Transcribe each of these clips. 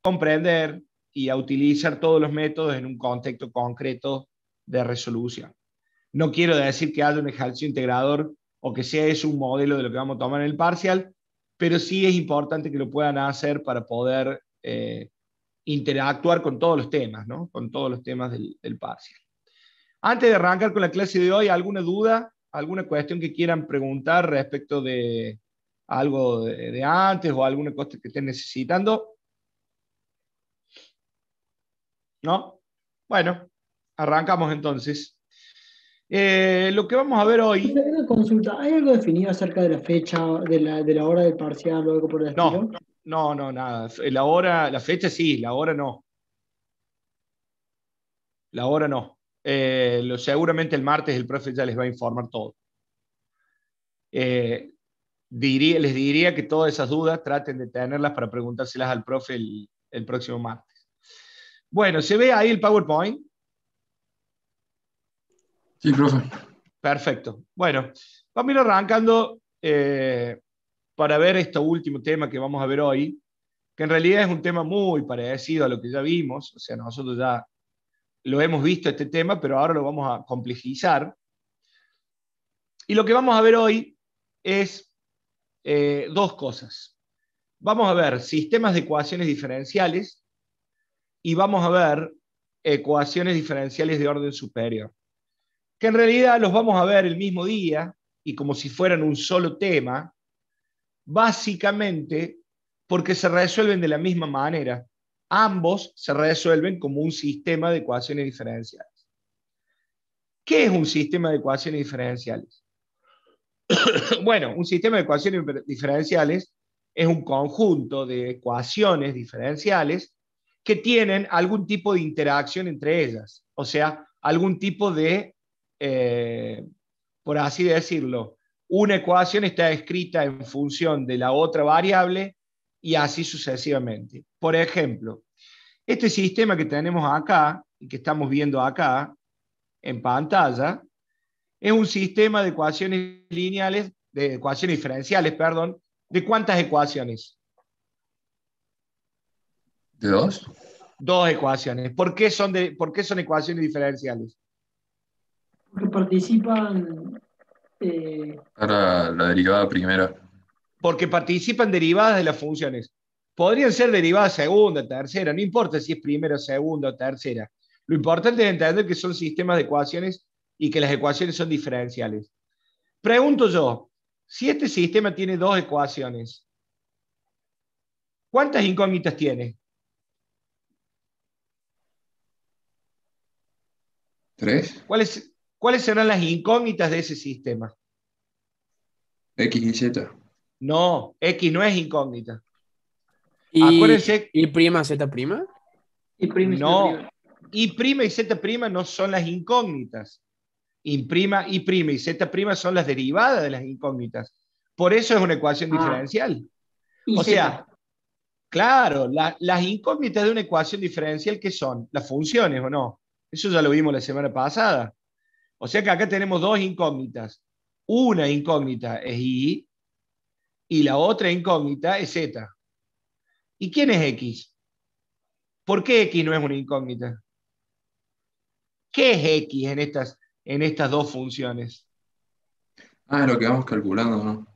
comprender y a utilizar todos los métodos en un contexto concreto de resolución. No quiero decir que haya un ejercicio integrador o que sea eso un modelo de lo que vamos a tomar en el parcial, pero sí es importante que lo puedan hacer para poder eh, interactuar con todos los temas, ¿no? con todos los temas del, parcial. Antes de arrancar con la clase de hoy, ¿alguna duda, alguna cuestión que quieran preguntar respecto de algo de antes o alguna cosa que estén necesitando? ¿No? Bueno, arrancamos entonces. Eh, lo que vamos a ver hoy. Consulta, ¿Hay algo definido acerca de la fecha, de la, hora del parcial o algo por el no, no, no, nada. La hora, la fecha sí, la hora no. La hora no. Eh, lo, seguramente el martes el profe ya les va a informar todo. Eh, diría, les diría que todas esas dudas traten de tenerlas para preguntárselas al profe el próximo martes. Bueno, ¿se ve ahí el PowerPoint? Sí, profe. Perfecto. Bueno, vamos a ir arrancando eh, para ver este último tema que vamos a ver hoy, que en realidad es un tema muy parecido a lo que ya vimos, o sea, nosotros ya lo hemos visto este tema, pero ahora lo vamos a complejizar. Y lo que vamos a ver hoy es eh, dos cosas. Vamos a ver sistemas de ecuaciones diferenciales y vamos a ver ecuaciones diferenciales de orden superior, que en realidad los vamos a ver el mismo día y como si fueran un solo tema, básicamente porque se resuelven de la misma manera. Ambos se resuelven como un sistema de ecuaciones diferenciales. ¿Qué es un sistema de ecuaciones diferenciales? bueno, un sistema de ecuaciones diferenciales es un conjunto de ecuaciones diferenciales que tienen algún tipo de interacción entre ellas, o sea, algún tipo de, eh, por así decirlo, una ecuación está escrita en función de la otra variable y así sucesivamente. Por ejemplo, este sistema que tenemos acá y que estamos viendo acá en pantalla es un sistema de ecuaciones lineales, de ecuaciones diferenciales, perdón, de cuántas ecuaciones? ¿Dos? Dos ecuaciones. ¿Por qué son, de, por qué son ecuaciones diferenciales? Porque participan... Eh... la derivada primera. Porque participan derivadas de las funciones. Podrían ser derivadas segunda, tercera, no importa si es primera, segunda o tercera. Lo importante es entender que son sistemas de ecuaciones y que las ecuaciones son diferenciales. Pregunto yo, si este sistema tiene dos ecuaciones, ¿cuántas incógnitas tiene? ¿Tres? ¿Cuáles, ¿Cuáles serán las incógnitas de ese sistema? X y Z. No, X no es incógnita. ¿Y, ¿y prima, Z prima? Y prima no, Y prima y Z prima no son las incógnitas. Y prima, y prima y Z prima son las derivadas de las incógnitas. Por eso es una ecuación ah. diferencial. o sea, claro, las incógnitas de una ecuación diferencial, ¿qué son? Las funciones, ¿o no? Eso ya lo vimos la semana pasada. O sea que acá tenemos dos incógnitas. Una incógnita es Y y la otra incógnita es Z. ¿Y quién es X? ¿Por qué X no es una incógnita? ¿Qué es X en estas, en estas dos funciones? Ah, es lo que vamos calculando, ¿no?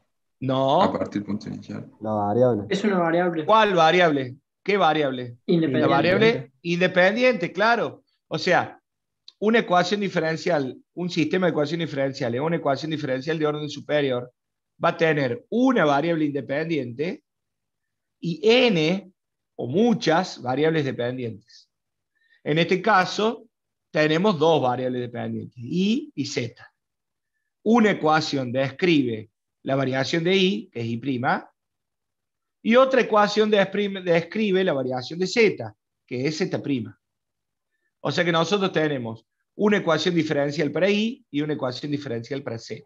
No. A partir del punto inicial. La variable. Es una variable. ¿Cuál variable? ¿Qué variable? Independiente. La variable independiente, claro. O sea, una ecuación diferencial, un sistema de ecuaciones diferenciales, una ecuación diferencial de orden superior, va a tener una variable independiente y n o muchas variables dependientes. En este caso, tenemos dos variables dependientes, i y z. Una ecuación describe la variación de i, que es i', y otra ecuación describe la variación de z, que es z'. O sea que nosotros tenemos una ecuación diferencial para I y una ecuación diferencial para Z.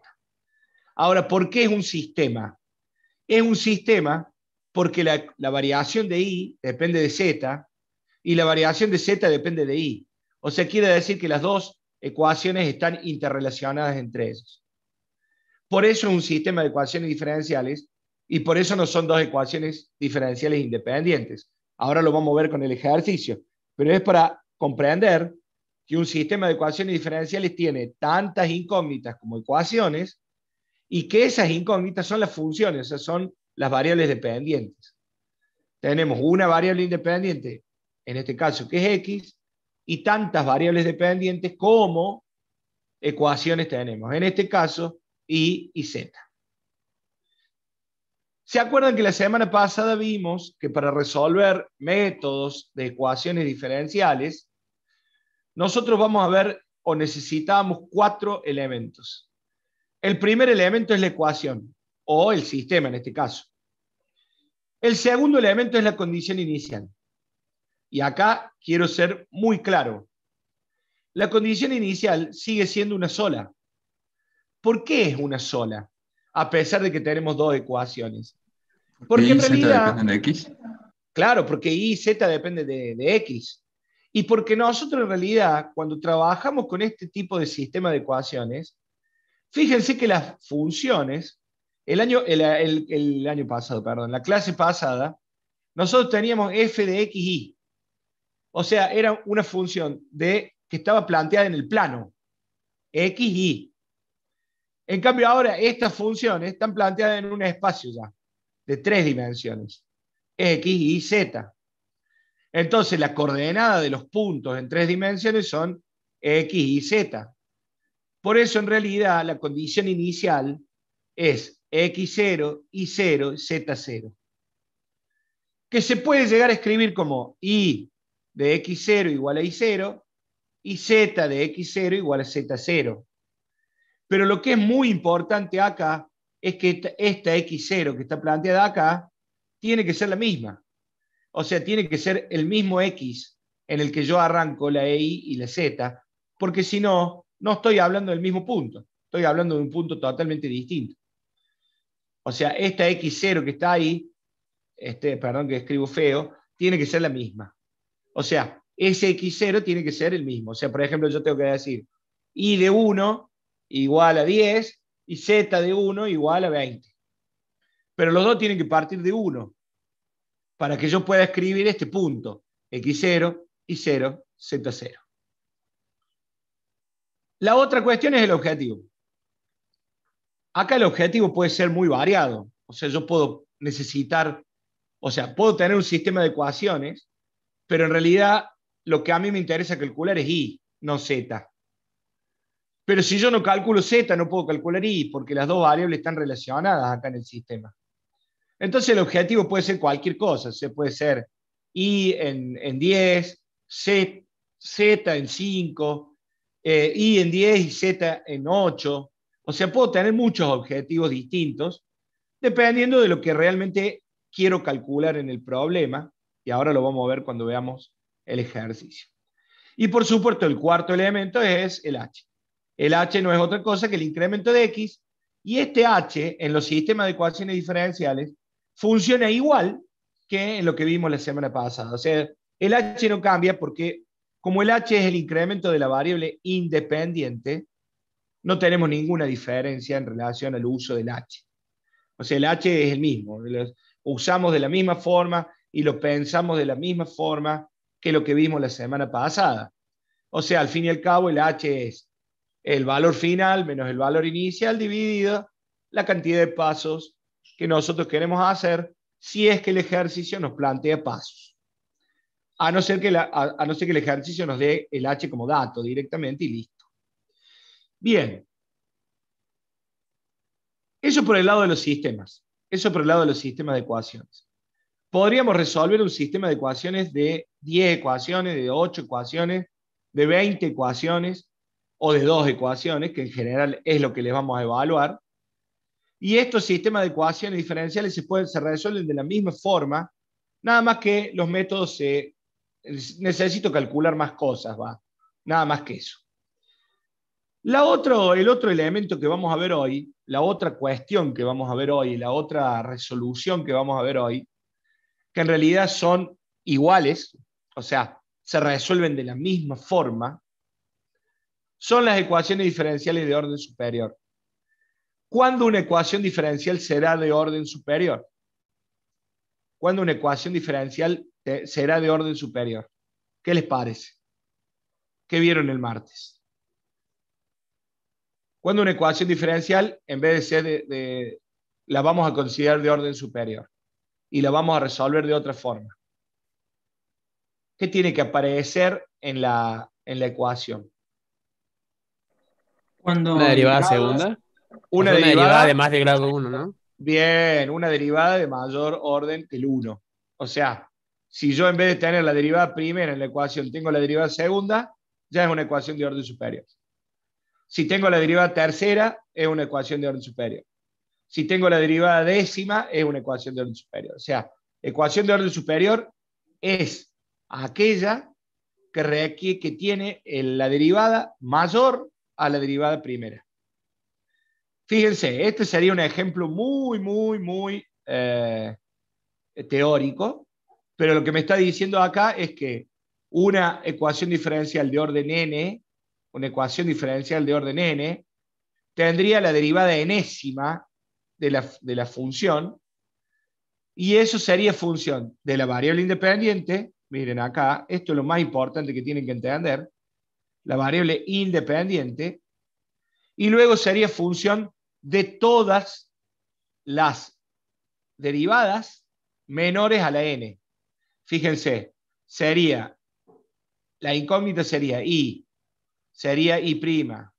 Ahora, ¿por qué es un sistema? Es un sistema porque la, variación de I depende de Z y la variación de Z depende de I. O sea, quiere decir que las dos ecuaciones están interrelacionadas entre ellas. Por eso es un sistema de ecuaciones diferenciales y por eso no son dos ecuaciones diferenciales independientes. Ahora lo vamos a ver con el ejercicio, pero es para comprender que un sistema de ecuaciones diferenciales tiene tantas incógnitas como ecuaciones y que esas incógnitas son las funciones, o sea, son las variables dependientes. Tenemos una variable independiente, en este caso que es x, y tantas variables dependientes como ecuaciones tenemos, en este caso y y z. ¿Se acuerdan que la semana pasada vimos que para resolver métodos de ecuaciones diferenciales nosotros vamos a ver o necesitamos cuatro elementos. El primer elemento es la ecuación o el sistema en este caso. El segundo elemento es la condición inicial. Y acá quiero ser muy claro. La condición inicial sigue siendo una sola. ¿Por qué es una sola? A pesar de que tenemos dos ecuaciones. Porque Depende de X? Claro, porque Y y Z depende de X. Y porque nosotros en realidad, cuando trabajamos con este tipo de sistema de ecuaciones, fíjense que las funciones, el año, año pasado, perdón, la clase pasada, nosotros teníamos f de x, y. O sea, era una función de, que estaba planteada en el plano, x, y. En cambio, ahora estas funciones están planteadas en un espacio ya, de tres dimensiones, x, y, z. Entonces, la coordenada de los puntos en tres dimensiones son X y Z. Por eso, en realidad, la condición inicial es X0, Y0, Z0. Que se puede llegar a escribir como Y de X0 igual a Y0 y Z de X0 igual a Z0. Pero lo que es muy importante acá es que esta, esta X0 que está planteada acá tiene que ser la misma. O sea, tiene que ser el mismo X en el que yo arranco la EI y la Z, porque si no, no estoy hablando del mismo punto, estoy hablando de un punto totalmente distinto. O sea, esta X0 que está ahí, este, perdón que escribo feo, tiene que ser la misma. O sea, ese X0 tiene que ser el mismo. O sea, por ejemplo, yo tengo que decir Y de 1 igual a 10 y Z de 1 igual a 20. Pero los dos tienen que partir de 1 para que yo pueda escribir este punto, x0, y0, z0. La otra cuestión es el objetivo. Acá el objetivo puede ser muy variado. O sea, yo puedo necesitar, o sea, puedo tener un sistema de ecuaciones, pero en realidad lo que a mí me interesa calcular es y, no z. Pero si yo no calculo z, no puedo calcular y, porque las dos variables están relacionadas acá en el sistema. Entonces el objetivo puede ser cualquier cosa, se puede ser I en, 10, Z, en 5, eh, I en 10 y Z en 8. O sea, puedo tener muchos objetivos distintos, dependiendo de lo que realmente quiero calcular en el problema, y ahora lo vamos a ver cuando veamos el ejercicio. Y por supuesto, el cuarto elemento es el h. El h no es otra cosa que el incremento de x, y este h en los sistemas de ecuaciones diferenciales funciona igual que en lo que vimos la semana pasada. O sea, el H no cambia porque como el H es el incremento de la variable independiente, no tenemos ninguna diferencia en relación al uso del H. O sea, el H es el mismo. Lo usamos de la misma forma y lo pensamos de la misma forma que lo que vimos la semana pasada. O sea, al fin y al cabo, el H es el valor final menos el valor inicial dividido la cantidad de pasos nosotros queremos hacer si es que el ejercicio nos plantea pasos. A no ser que, a no ser que el ejercicio nos dé el H como dato directamente y listo. Bien. Eso por el lado de los sistemas. Eso por el lado de los sistemas de ecuaciones. Podríamos resolver un sistema de ecuaciones de 10 ecuaciones, de 8 ecuaciones, de 20 ecuaciones o de 2 ecuaciones, que en general es lo que les vamos a evaluar. Y estos sistemas de ecuaciones diferenciales se, pueden, se resuelven de la misma forma, nada más que los métodos se... Necesito calcular más cosas, va. Nada más que eso. La otro, el otro elemento que vamos a ver hoy, la otra cuestión que vamos a ver hoy, la otra resolución que vamos a ver hoy, que en realidad son iguales, o sea, se resuelven de la misma forma, son las ecuaciones diferenciales de orden superior. ¿Cuándo una ecuación diferencial será de orden superior? ¿Cuándo una ecuación diferencial será de orden superior? ¿Qué les parece? ¿Qué vieron el martes? ¿Cuándo una ecuación diferencial, en vez de ser de, la vamos a considerar de orden superior y la vamos a resolver de otra forma. ¿Qué tiene que aparecer en la, en la ecuación? Cuando ¿La derivada segunda? Una, derivada, de más de grado 1, ¿no? Bien, una derivada de mayor orden que el 1. O sea, si yo en vez de tener la derivada primera en la ecuación tengo la derivada segunda, ya es una ecuación de orden superior. Si tengo la derivada tercera, es una ecuación de orden superior. Si tengo la derivada décima, es una ecuación de orden superior. O sea, ecuación de orden superior es aquella que, que tiene la derivada mayor a la derivada primera. Fíjense, este sería un ejemplo muy, muy, muy eh, teórico, pero lo que me está diciendo acá es que una ecuación diferencial de orden n, una ecuación diferencial de orden n, tendría la derivada enésima de la, de la función, y eso sería función de la variable independiente, miren acá, esto es lo más importante que tienen que entender, la variable independiente, y luego sería función de todas las derivadas menores a la n. Fíjense, sería, la incógnita sería i, sería i prima,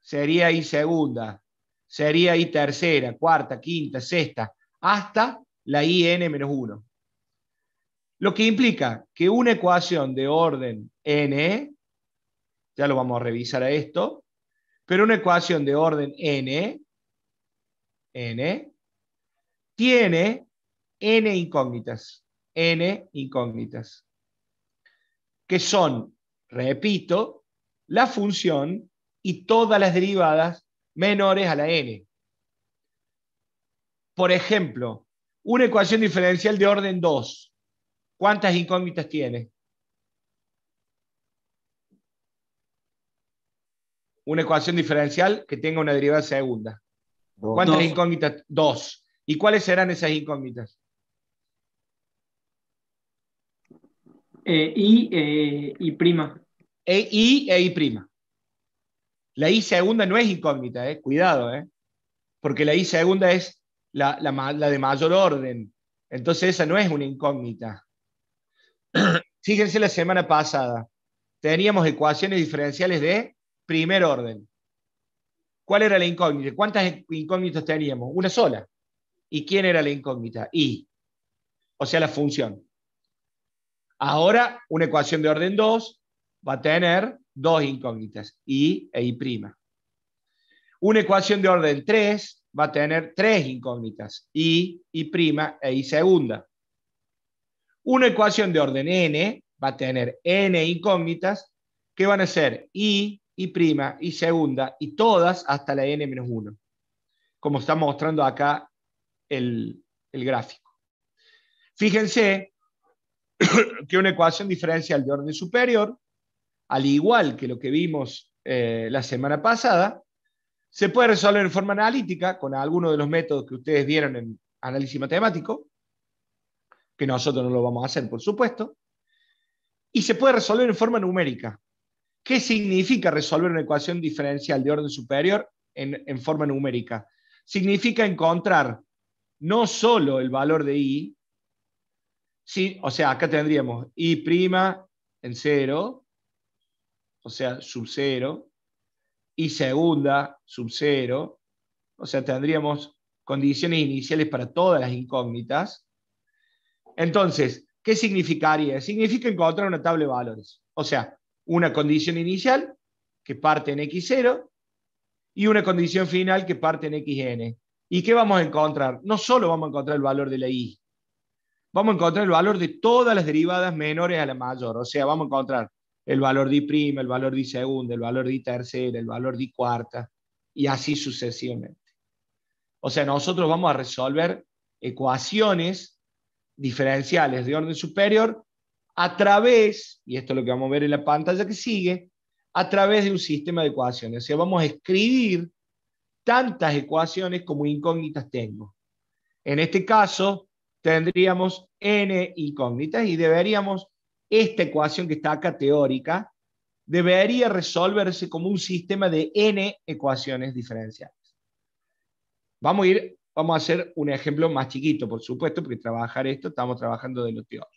sería i segunda, sería i tercera, cuarta, quinta, sexta, hasta la n menos 1. Lo que implica que una ecuación de orden n, ya lo vamos a revisar a esto, pero una ecuación de orden n n, tiene n incógnitas, n incógnitas, que son, repito, la función y todas las derivadas menores a la n. Por ejemplo, una ecuación diferencial de orden 2, ¿cuántas incógnitas tiene? Una ecuación diferencial que tenga una derivada segunda. ¿Cuántas incógnitas? Dos. ¿Y cuáles serán esas incógnitas? Eh, I eh, y prima. E, e, I prima. La I segunda no es incógnita, eh. cuidado, porque la I segunda es la de mayor orden. Entonces esa no es una incógnita. Fíjense la semana pasada, teníamos ecuaciones diferenciales de primer orden. ¿Cuál era la incógnita? ¿Cuántas incógnitas teníamos? Una sola. ¿Y quién era la incógnita? Y. O sea, la función. Ahora, una ecuación de orden 2 va a tener dos incógnitas, Y e I'. Una ecuación de orden 3 va a tener tres incógnitas, Y, I' e I segunda. Una ecuación de orden n va a tener n incógnitas que van a ser I, y prima y segunda y todas hasta la n-1, como está mostrando acá el, gráfico. Fíjense que una ecuación diferencial de orden superior, al igual que lo que vimos eh, la semana pasada, se puede resolver en forma analítica con alguno de los métodos que ustedes vieron en análisis matemático, que nosotros no lo vamos a hacer, por supuesto, y se puede resolver en forma numérica ¿Qué significa resolver una ecuación diferencial de orden superior en, forma numérica? Significa encontrar no solo el valor de i, o sea, acá tendríamos i' en cero, o sea, sub 0, y segunda, sub 0, o sea, tendríamos condiciones iniciales para todas las incógnitas. Entonces, ¿qué significaría? Significa encontrar una tabla de valores. O sea, una condición inicial que parte en x0 y una condición final que parte en xn. ¿Y qué vamos a encontrar? No solo vamos a encontrar el valor de la i, vamos a encontrar el valor de todas las derivadas menores a la mayor. O sea, vamos a encontrar el valor de i', el valor de i segunda, el valor de i tercera, el valor de i cuarta, y así sucesivamente. O sea, nosotros vamos a resolver ecuaciones diferenciales de orden superior a través, y esto es lo que vamos a ver en la pantalla que sigue, a través de un sistema de ecuaciones. O sea, vamos a escribir tantas ecuaciones como incógnitas tengo. En este caso, tendríamos n incógnitas y deberíamos, esta ecuación que está acá teórica, debería resolverse como un sistema de n ecuaciones diferenciales. Vamos a ir, vamos a hacer un ejemplo más chiquito, por supuesto, porque trabajar esto, estamos trabajando de lo teórico.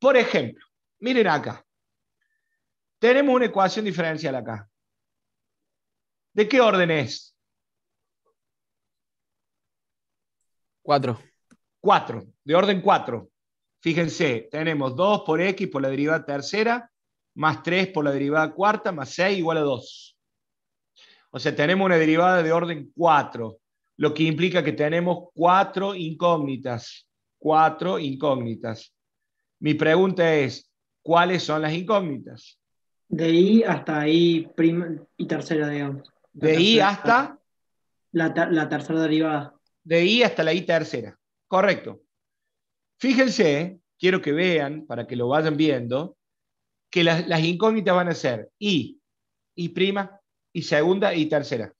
Por ejemplo, miren acá. Tenemos una ecuación diferencial acá. ¿De qué orden es? Cuatro. Cuatro, de orden cuatro. Fíjense, tenemos 2 por x por la derivada tercera, más 3 por la derivada cuarta, más 6 igual a 2. O sea, tenemos una derivada de orden 4, lo que implica que tenemos cuatro incógnitas. Cuatro incógnitas. Mi pregunta es, ¿cuáles son las incógnitas? De I hasta I prima y tercera, digamos. de I hasta... La, tercera derivada. De I hasta la I tercera, correcto. Fíjense, quiero que vean, para que lo vayan viendo, que las, incógnitas van a ser I, I prima, y segunda y tercera.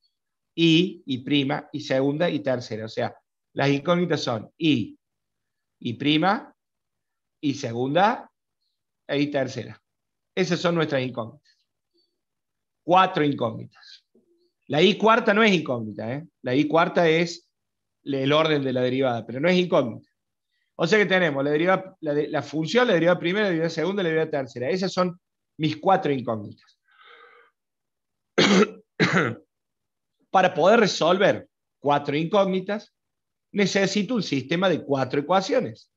I, y prima, y segunda y tercera. O sea, las incógnitas son I, y prima, y segunda y tercera. Esas son nuestras incógnitas. Cuatro incógnitas. La I cuarta no es incógnita, ¿eh? la I cuarta es el orden de la derivada, pero no es incógnita. O sea que tenemos la, deriva, la, función, la derivada primera, la derivada segunda, la derivada tercera. Esas son mis cuatro incógnitas. Para poder resolver cuatro incógnitas, necesito un sistema de cuatro ecuaciones.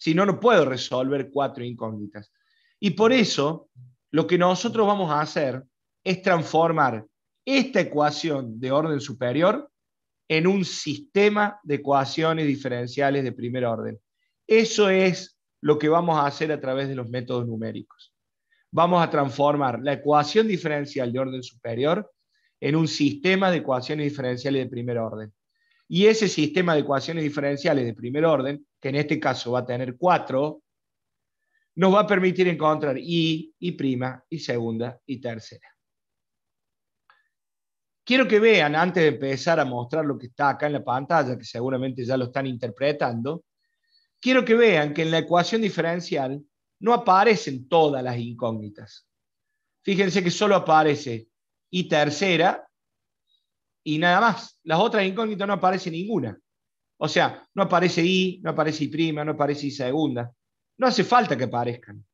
Si no, no puedo resolver cuatro incógnitas. Y por eso, lo que nosotros vamos a hacer es transformar esta ecuación de orden superior en un sistema de ecuaciones diferenciales de primer orden. Eso es lo que vamos a hacer a través de los métodos numéricos. Vamos a transformar la ecuación diferencial de orden superior en un sistema de ecuaciones diferenciales de primer orden. Y ese sistema de ecuaciones diferenciales de primer orden que en este caso va a tener cuatro, nos va a permitir encontrar I, I prima, y segunda y tercera. Quiero que vean, antes de empezar a mostrar lo que está acá en la pantalla, que seguramente ya lo están interpretando, quiero que vean que en la ecuación diferencial no aparecen todas las incógnitas. Fíjense que solo aparece I tercera y nada más. Las otras incógnitas no aparece ninguna. O sea, no aparece I, no aparece I', no aparece I segunda. No hace falta que aparezcan.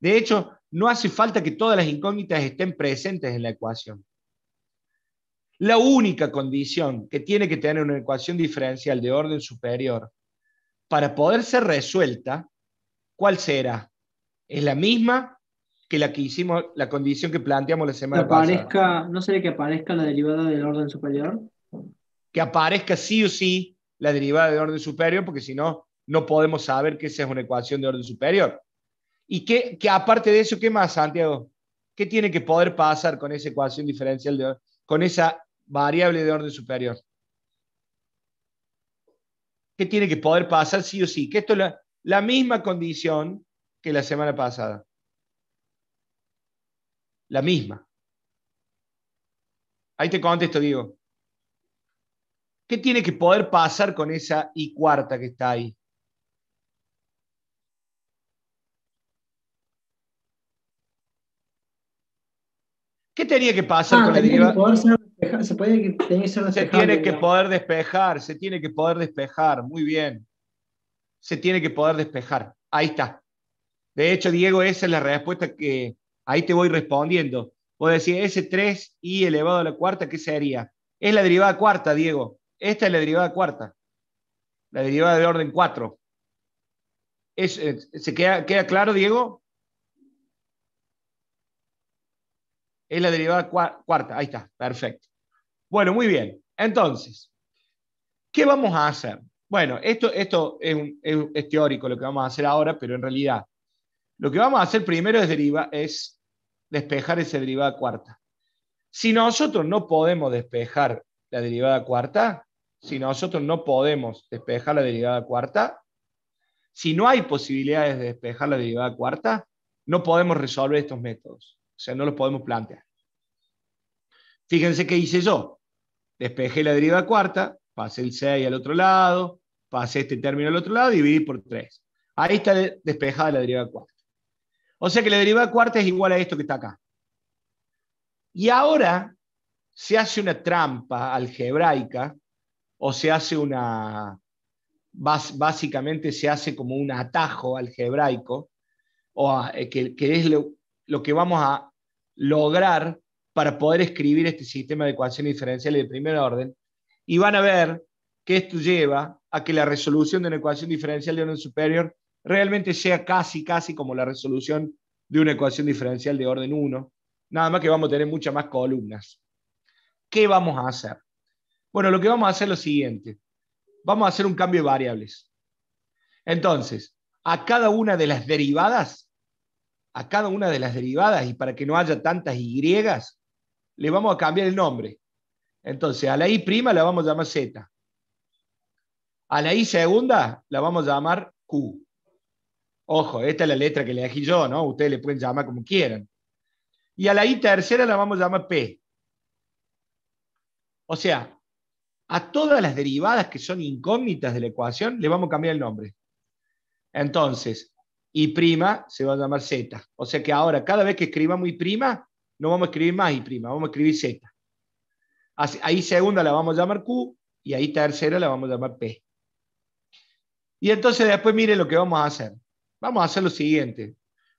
De hecho, no hace falta que todas las incógnitas estén presentes en la ecuación. La única condición que tiene que tener una ecuación diferencial de orden superior para poder ser resuelta, ¿cuál será? Es la misma que la que hicimos, la condición que planteamos la semana pasada. ¿No sería que aparezca la derivada del orden superior? que aparezca sí o sí la derivada de orden superior, porque si no, no podemos saber que esa es una ecuación de orden superior. Y que, aparte de eso, ¿qué más, Santiago? ¿Qué tiene que poder pasar con esa ecuación diferencial, de, con esa variable de orden superior? ¿Qué tiene que poder pasar sí o sí? Que esto es la, la misma condición que la semana pasada. La misma. Ahí te contesto, Diego. ¿Qué tiene que poder pasar con esa I cuarta que está ahí? ¿Qué tenía que pasar ah, con la derivada? Se, tiene que poder despejar, se tiene que poder despejar, muy bien. Se tiene que poder despejar, ahí está. De hecho, Diego, esa es la respuesta que ahí te voy respondiendo. Vos decir ese 3i elevado a la cuarta, ¿qué sería? Es la derivada cuarta, Diego. Esta es la derivada cuarta, la derivada de orden 4. Es, eh, ¿Se queda, queda claro, Diego? Es la derivada cuarta, ahí está, perfecto. Bueno, muy bien. Entonces, ¿qué vamos a hacer? Bueno, esto, esto es, teórico lo que vamos a hacer ahora, pero en realidad lo que vamos a hacer primero es, deriva, es despejar esa derivada cuarta. Si nosotros no podemos despejar la derivada cuarta, si nosotros no podemos despejar la derivada cuarta, si no hay posibilidades de despejar la derivada cuarta, no podemos resolver estos métodos. O sea, no los podemos plantear. Fíjense qué hice yo. Despejé la derivada cuarta, pasé el 6 al otro lado, pasé este término al otro lado, dividí por 3. Ahí está despejada la derivada cuarta. O sea que la derivada cuarta es igual a esto que está acá. Y ahora se hace una trampa algebraica o se hace una, básicamente se hace como un atajo algebraico, o eh, que, es lo, que vamos a lograr para poder escribir este sistema de ecuaciones diferenciales de primer orden, y van a ver que esto lleva a que la resolución de una ecuación diferencial de orden superior realmente sea casi, casi como la resolución de una ecuación diferencial de orden 1, nada más que vamos a tener muchas más columnas. ¿Qué vamos a hacer? Bueno, lo que vamos a hacer es lo siguiente. Vamos a hacer un cambio de variables. Entonces, a cada una de las derivadas, a cada una de las derivadas, y para que no haya tantas Y, le vamos a cambiar el nombre. Entonces, a la Y' la vamos a llamar Z. A la I segunda la vamos a llamar Q. Ojo, esta es la letra que le dejé yo, ¿no? Ustedes le pueden llamar como quieran. Y a la I tercera la vamos a llamar P. O sea, a todas las derivadas que son incógnitas de la ecuación le vamos a cambiar el nombre. Entonces, y prima se va a llamar z. O sea que ahora, cada vez que escribamos muy prima, no vamos a escribir más y prima, vamos a escribir z. Ahí segunda la vamos a llamar q y ahí tercera la vamos a llamar p. Y entonces después mire lo que vamos a hacer. Vamos a hacer lo siguiente.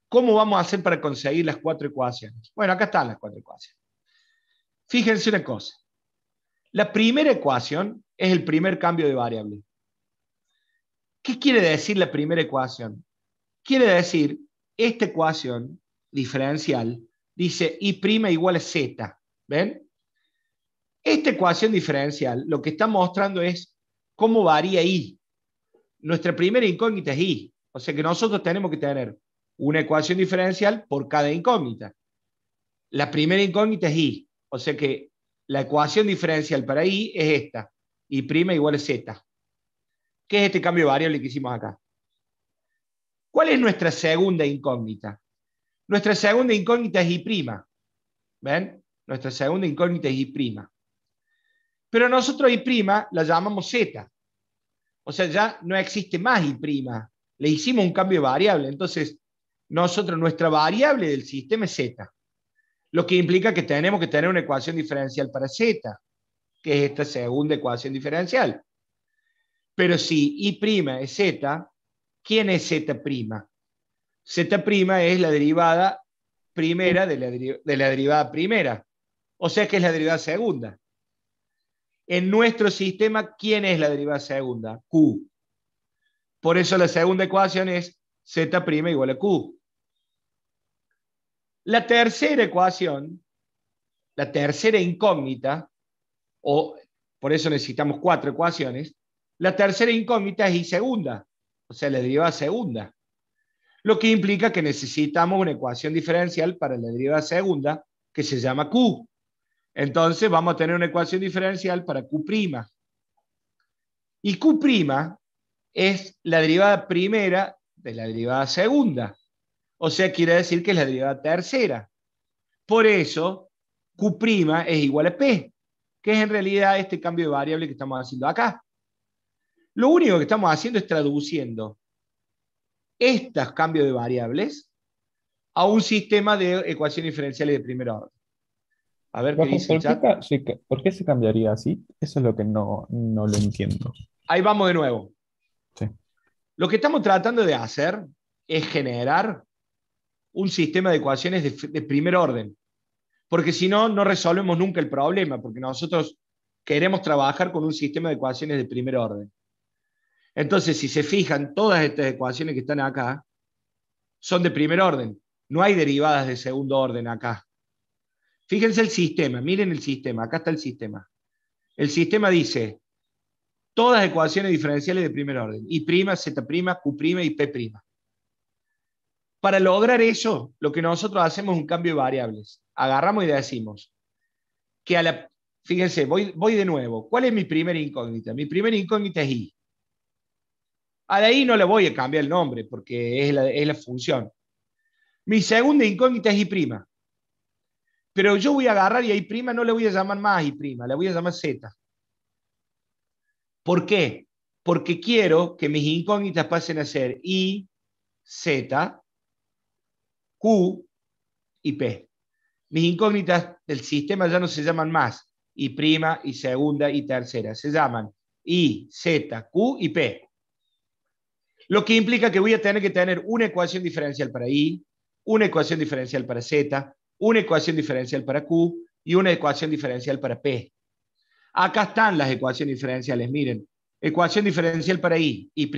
¿Cómo vamos a hacer para conseguir las cuatro ecuaciones? Bueno, acá están las cuatro ecuaciones. Fíjense una cosa. La primera ecuación es el primer cambio de variable. ¿Qué quiere decir la primera ecuación? Quiere decir, esta ecuación diferencial dice y' igual a z. ¿Ven? Esta ecuación diferencial lo que está mostrando es cómo varía y. Nuestra primera incógnita es y. O sea que nosotros tenemos que tener una ecuación diferencial por cada incógnita. La primera incógnita es y. O sea que la ecuación diferencial para I es esta, y' igual a z. ¿Qué es este cambio de variable que hicimos acá? ¿Cuál es nuestra segunda incógnita? Nuestra segunda incógnita es I'. ¿Ven? Nuestra segunda incógnita es I'. Pero nosotros I' la llamamos Z. O sea, ya no existe más I'. Le hicimos un cambio de variable. Entonces, nosotros, nuestra variable del sistema es Z. Lo que implica que tenemos que tener una ecuación diferencial para z, que es esta segunda ecuación diferencial. Pero si y' es z, ¿quién es z'? Z' es la derivada primera de la, de la derivada primera. O sea que es la derivada segunda. En nuestro sistema, ¿quién es la derivada segunda? Q. Por eso la segunda ecuación es z' igual a Q. La tercera ecuación, la tercera incógnita, o por eso necesitamos cuatro ecuaciones, la tercera incógnita es y segunda, o sea, la derivada segunda, lo que implica que necesitamos una ecuación diferencial para la derivada segunda que se llama Q. Entonces vamos a tener una ecuación diferencial para Q'. Y Q' es la derivada primera de la derivada segunda. O sea, quiere decir que es la derivada tercera. Por eso, Q' es igual a P, que es en realidad este cambio de variable que estamos haciendo acá. Lo único que estamos haciendo es traduciendo estos cambios de variables a un sistema de ecuaciones diferenciales de primer orden. A ver ¿por qué, ¿Por qué se cambiaría así? Eso es lo que no, no lo entiendo. Ahí vamos de nuevo. Lo que estamos tratando de hacer es generar un sistema de ecuaciones de, primer orden, porque si no, no resolvemos nunca el problema, porque nosotros queremos trabajar con un sistema de ecuaciones de primer orden. Entonces, si se fijan, todas estas ecuaciones que están acá son de primer orden, no hay derivadas de segundo orden acá. Fíjense el sistema, miren el sistema, acá está el sistema. El sistema dice, todas ecuaciones diferenciales de primer orden, y z prima, q y p para lograr eso, lo que nosotros hacemos es un cambio de variables. Agarramos y decimos que a la... Fíjense, voy, voy de nuevo. ¿Cuál es mi primera incógnita? Mi primera incógnita es i. A de i no le voy a cambiar el nombre porque es la, es la función. Mi segunda incógnita es i'. Pero yo voy a agarrar y a i' no le voy a llamar más i', le voy a llamar z. ¿Por qué? Porque quiero que mis incógnitas pasen a ser i, z Q y P. Mis incógnitas del sistema ya no se llaman más y prima y segunda y tercera, se llaman I, Z, Q y P. Lo que implica que voy a tener que tener una ecuación diferencial para I, una ecuación diferencial para Z, una ecuación diferencial para Q y una ecuación diferencial para P. Acá están las ecuaciones diferenciales, miren. Ecuación diferencial para I, I'.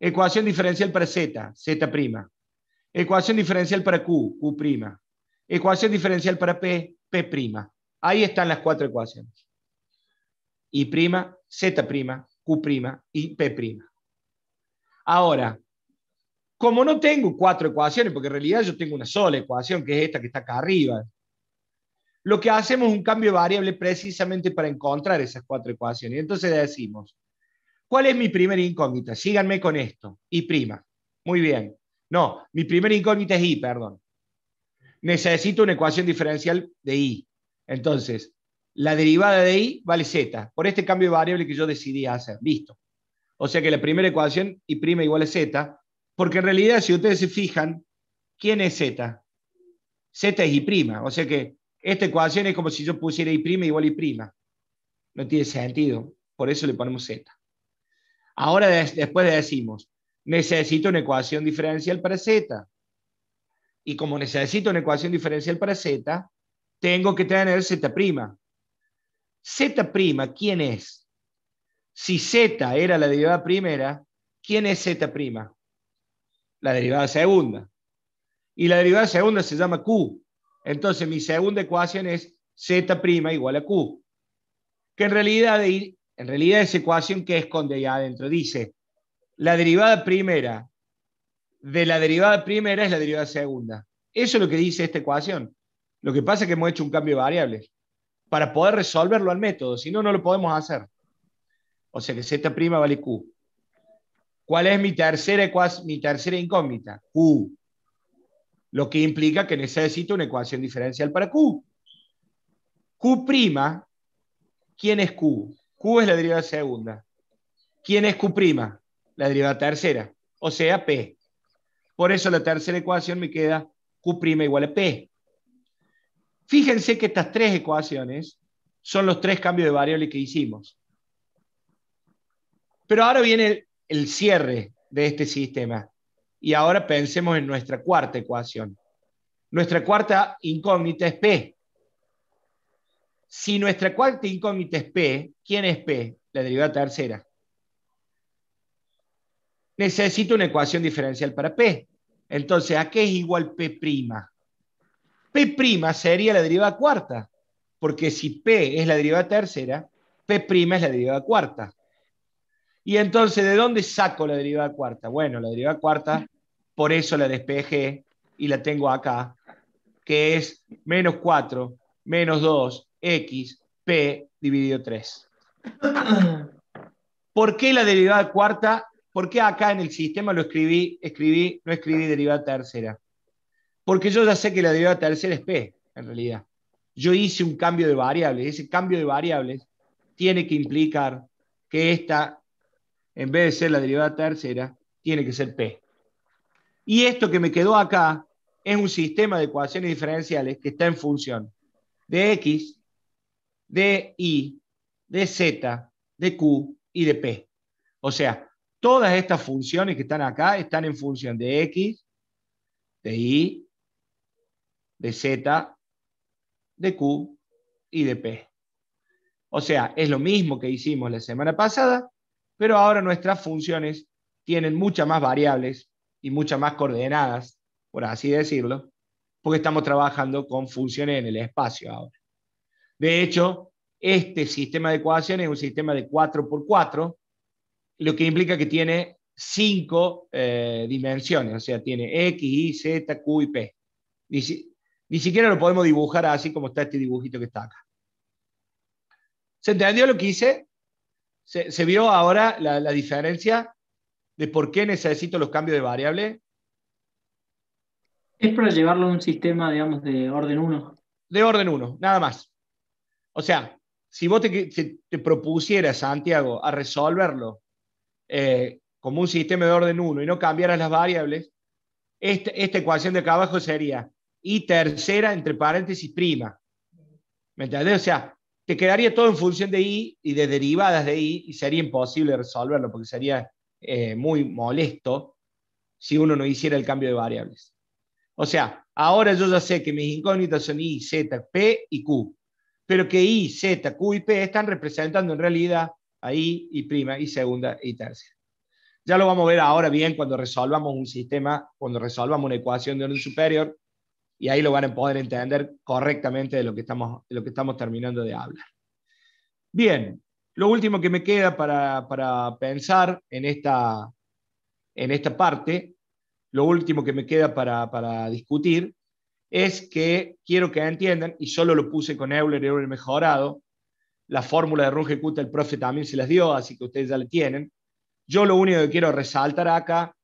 Ecuación diferencial para Z, Z'. prima. Ecuación diferencial para Q, Q'. Ecuación diferencial para P, P'. Ahí están las cuatro ecuaciones. Y', Z', Q' y P'. Ahora, como no tengo cuatro ecuaciones, porque en realidad yo tengo una sola ecuación, que es esta que está acá arriba, lo que hacemos es un cambio de variable precisamente para encontrar esas cuatro ecuaciones. y Entonces decimos, ¿cuál es mi primera incógnita? Síganme con esto, y'. Muy bien. No, mi primera incógnita es i, perdón. Necesito una ecuación diferencial de i. Entonces, la derivada de i vale z, por este cambio de variable que yo decidí hacer. Visto. O sea que la primera ecuación, y' igual a z, porque en realidad, si ustedes se fijan, ¿quién es z? z es y', o sea que esta ecuación es como si yo pusiera y' igual a y'. No tiene sentido, por eso le ponemos z. Ahora después decimos, necesito una ecuación diferencial para z. Y como necesito una ecuación diferencial para z, tengo que tener z'. Z', ¿quién es? Si z era la derivada primera, ¿quién es z'? La derivada segunda. Y la derivada segunda se llama q. Entonces mi segunda ecuación es z' igual a q. Que en realidad, en realidad esa ecuación que esconde allá adentro dice la derivada primera de la derivada primera es la derivada segunda. Eso es lo que dice esta ecuación. Lo que pasa es que hemos hecho un cambio de variables para poder resolverlo al método, si no, no lo podemos hacer. O sea que Z' vale Q. ¿Cuál es mi tercera, ecuación, mi tercera incógnita? Q. Lo que implica que necesito una ecuación diferencial para Q. Q', ¿quién es Q? Q es la derivada segunda. ¿Quién es Q'? la derivada tercera, o sea, P. Por eso la tercera ecuación me queda Q' igual a P. Fíjense que estas tres ecuaciones son los tres cambios de variable que hicimos. Pero ahora viene el, el cierre de este sistema. Y ahora pensemos en nuestra cuarta ecuación. Nuestra cuarta incógnita es P. Si nuestra cuarta incógnita es P, ¿quién es P? La derivada tercera necesito una ecuación diferencial para P. Entonces, ¿a qué es igual P'? P' sería la derivada cuarta, porque si P es la derivada tercera, P' es la derivada cuarta. Y entonces, ¿de dónde saco la derivada cuarta? Bueno, la derivada cuarta, por eso la despejé y la tengo acá, que es menos 4 menos 2 x p dividido 3. ¿Por qué la derivada cuarta ¿Por qué acá en el sistema lo escribí, escribí, no escribí derivada tercera? Porque yo ya sé que la derivada tercera es P, en realidad. Yo hice un cambio de variables. Ese cambio de variables tiene que implicar que esta, en vez de ser la derivada tercera, tiene que ser P. Y esto que me quedó acá es un sistema de ecuaciones diferenciales que está en función de X, de Y, de Z, de Q y de P. O sea, Todas estas funciones que están acá están en función de X, de Y, de Z, de Q y de P. O sea, es lo mismo que hicimos la semana pasada, pero ahora nuestras funciones tienen muchas más variables y muchas más coordenadas, por así decirlo, porque estamos trabajando con funciones en el espacio ahora. De hecho, este sistema de ecuaciones es un sistema de 4x4, lo que implica que tiene cinco eh, dimensiones, o sea, tiene X, Y, Z, Q y P. Ni, siquiera lo podemos dibujar así como está este dibujito que está acá. ¿Se entendió lo que hice? ¿Se, vio ahora la, diferencia de por qué necesito los cambios de variable? Es para llevarlo a un sistema, digamos, de orden 1. De orden 1, nada más. O sea, si vos te, te propusieras, Santiago, a resolverlo eh, como un sistema de orden 1 y no cambiaras las variables, este, esta ecuación de acá abajo sería y tercera entre paréntesis prima. ¿Me entendés? O sea, te quedaría todo en función de I y de derivadas de I, y sería imposible resolverlo porque sería eh, muy molesto si uno no hiciera el cambio de variables. O sea, ahora yo ya sé que mis incógnitas son i, z, p y q, pero que i, z, q y p están representando en realidad ahí y prima y segunda y tercera. Ya lo vamos a ver ahora bien cuando resolvamos un sistema, cuando resolvamos una ecuación de orden superior, y ahí lo van a poder entender correctamente de lo que estamos, lo que estamos terminando de hablar. Bien, lo último que me queda para, para pensar en esta, en esta parte, lo último que me queda para, para discutir, es que quiero que entiendan, y solo lo puse con Euler y Euler mejorado, la fórmula de Runge kutta el profe también se las dio, así que ustedes ya la tienen. Yo lo único que quiero resaltar acá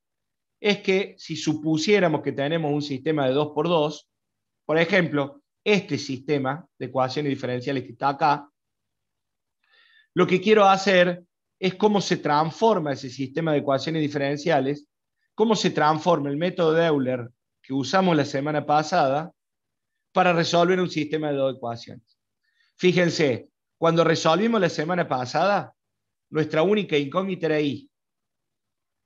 es que si supusiéramos que tenemos un sistema de 2x2, por ejemplo, este sistema de ecuaciones diferenciales que está acá, lo que quiero hacer es cómo se transforma ese sistema de ecuaciones diferenciales, cómo se transforma el método de Euler que usamos la semana pasada para resolver un sistema de dos ecuaciones. Fíjense, cuando resolvimos la semana pasada, nuestra única incógnita era I.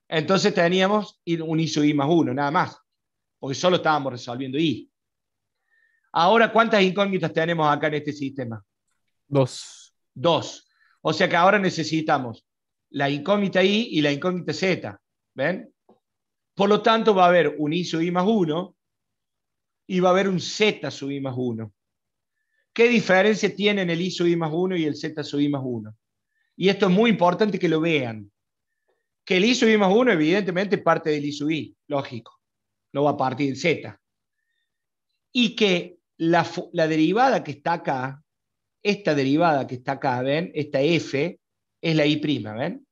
Entonces teníamos un I sub I más uno, nada más, porque solo estábamos resolviendo I. Ahora, ¿cuántas incógnitas tenemos acá en este sistema? Dos. Dos. O sea que ahora necesitamos la incógnita I y la incógnita Z. ¿Ven? Por lo tanto, va a haber un I sub I más 1 y va a haber un Z sub I más 1. ¿Qué diferencia tienen el I sub I más 1 y el Z sub I más 1? Y esto es muy importante que lo vean. Que el I sub I más 1, evidentemente, parte del I sub I, lógico. No va a partir del Z. Y que la, la derivada que está acá, esta derivada que está acá, ¿ven? Esta F es la I', ¿ven?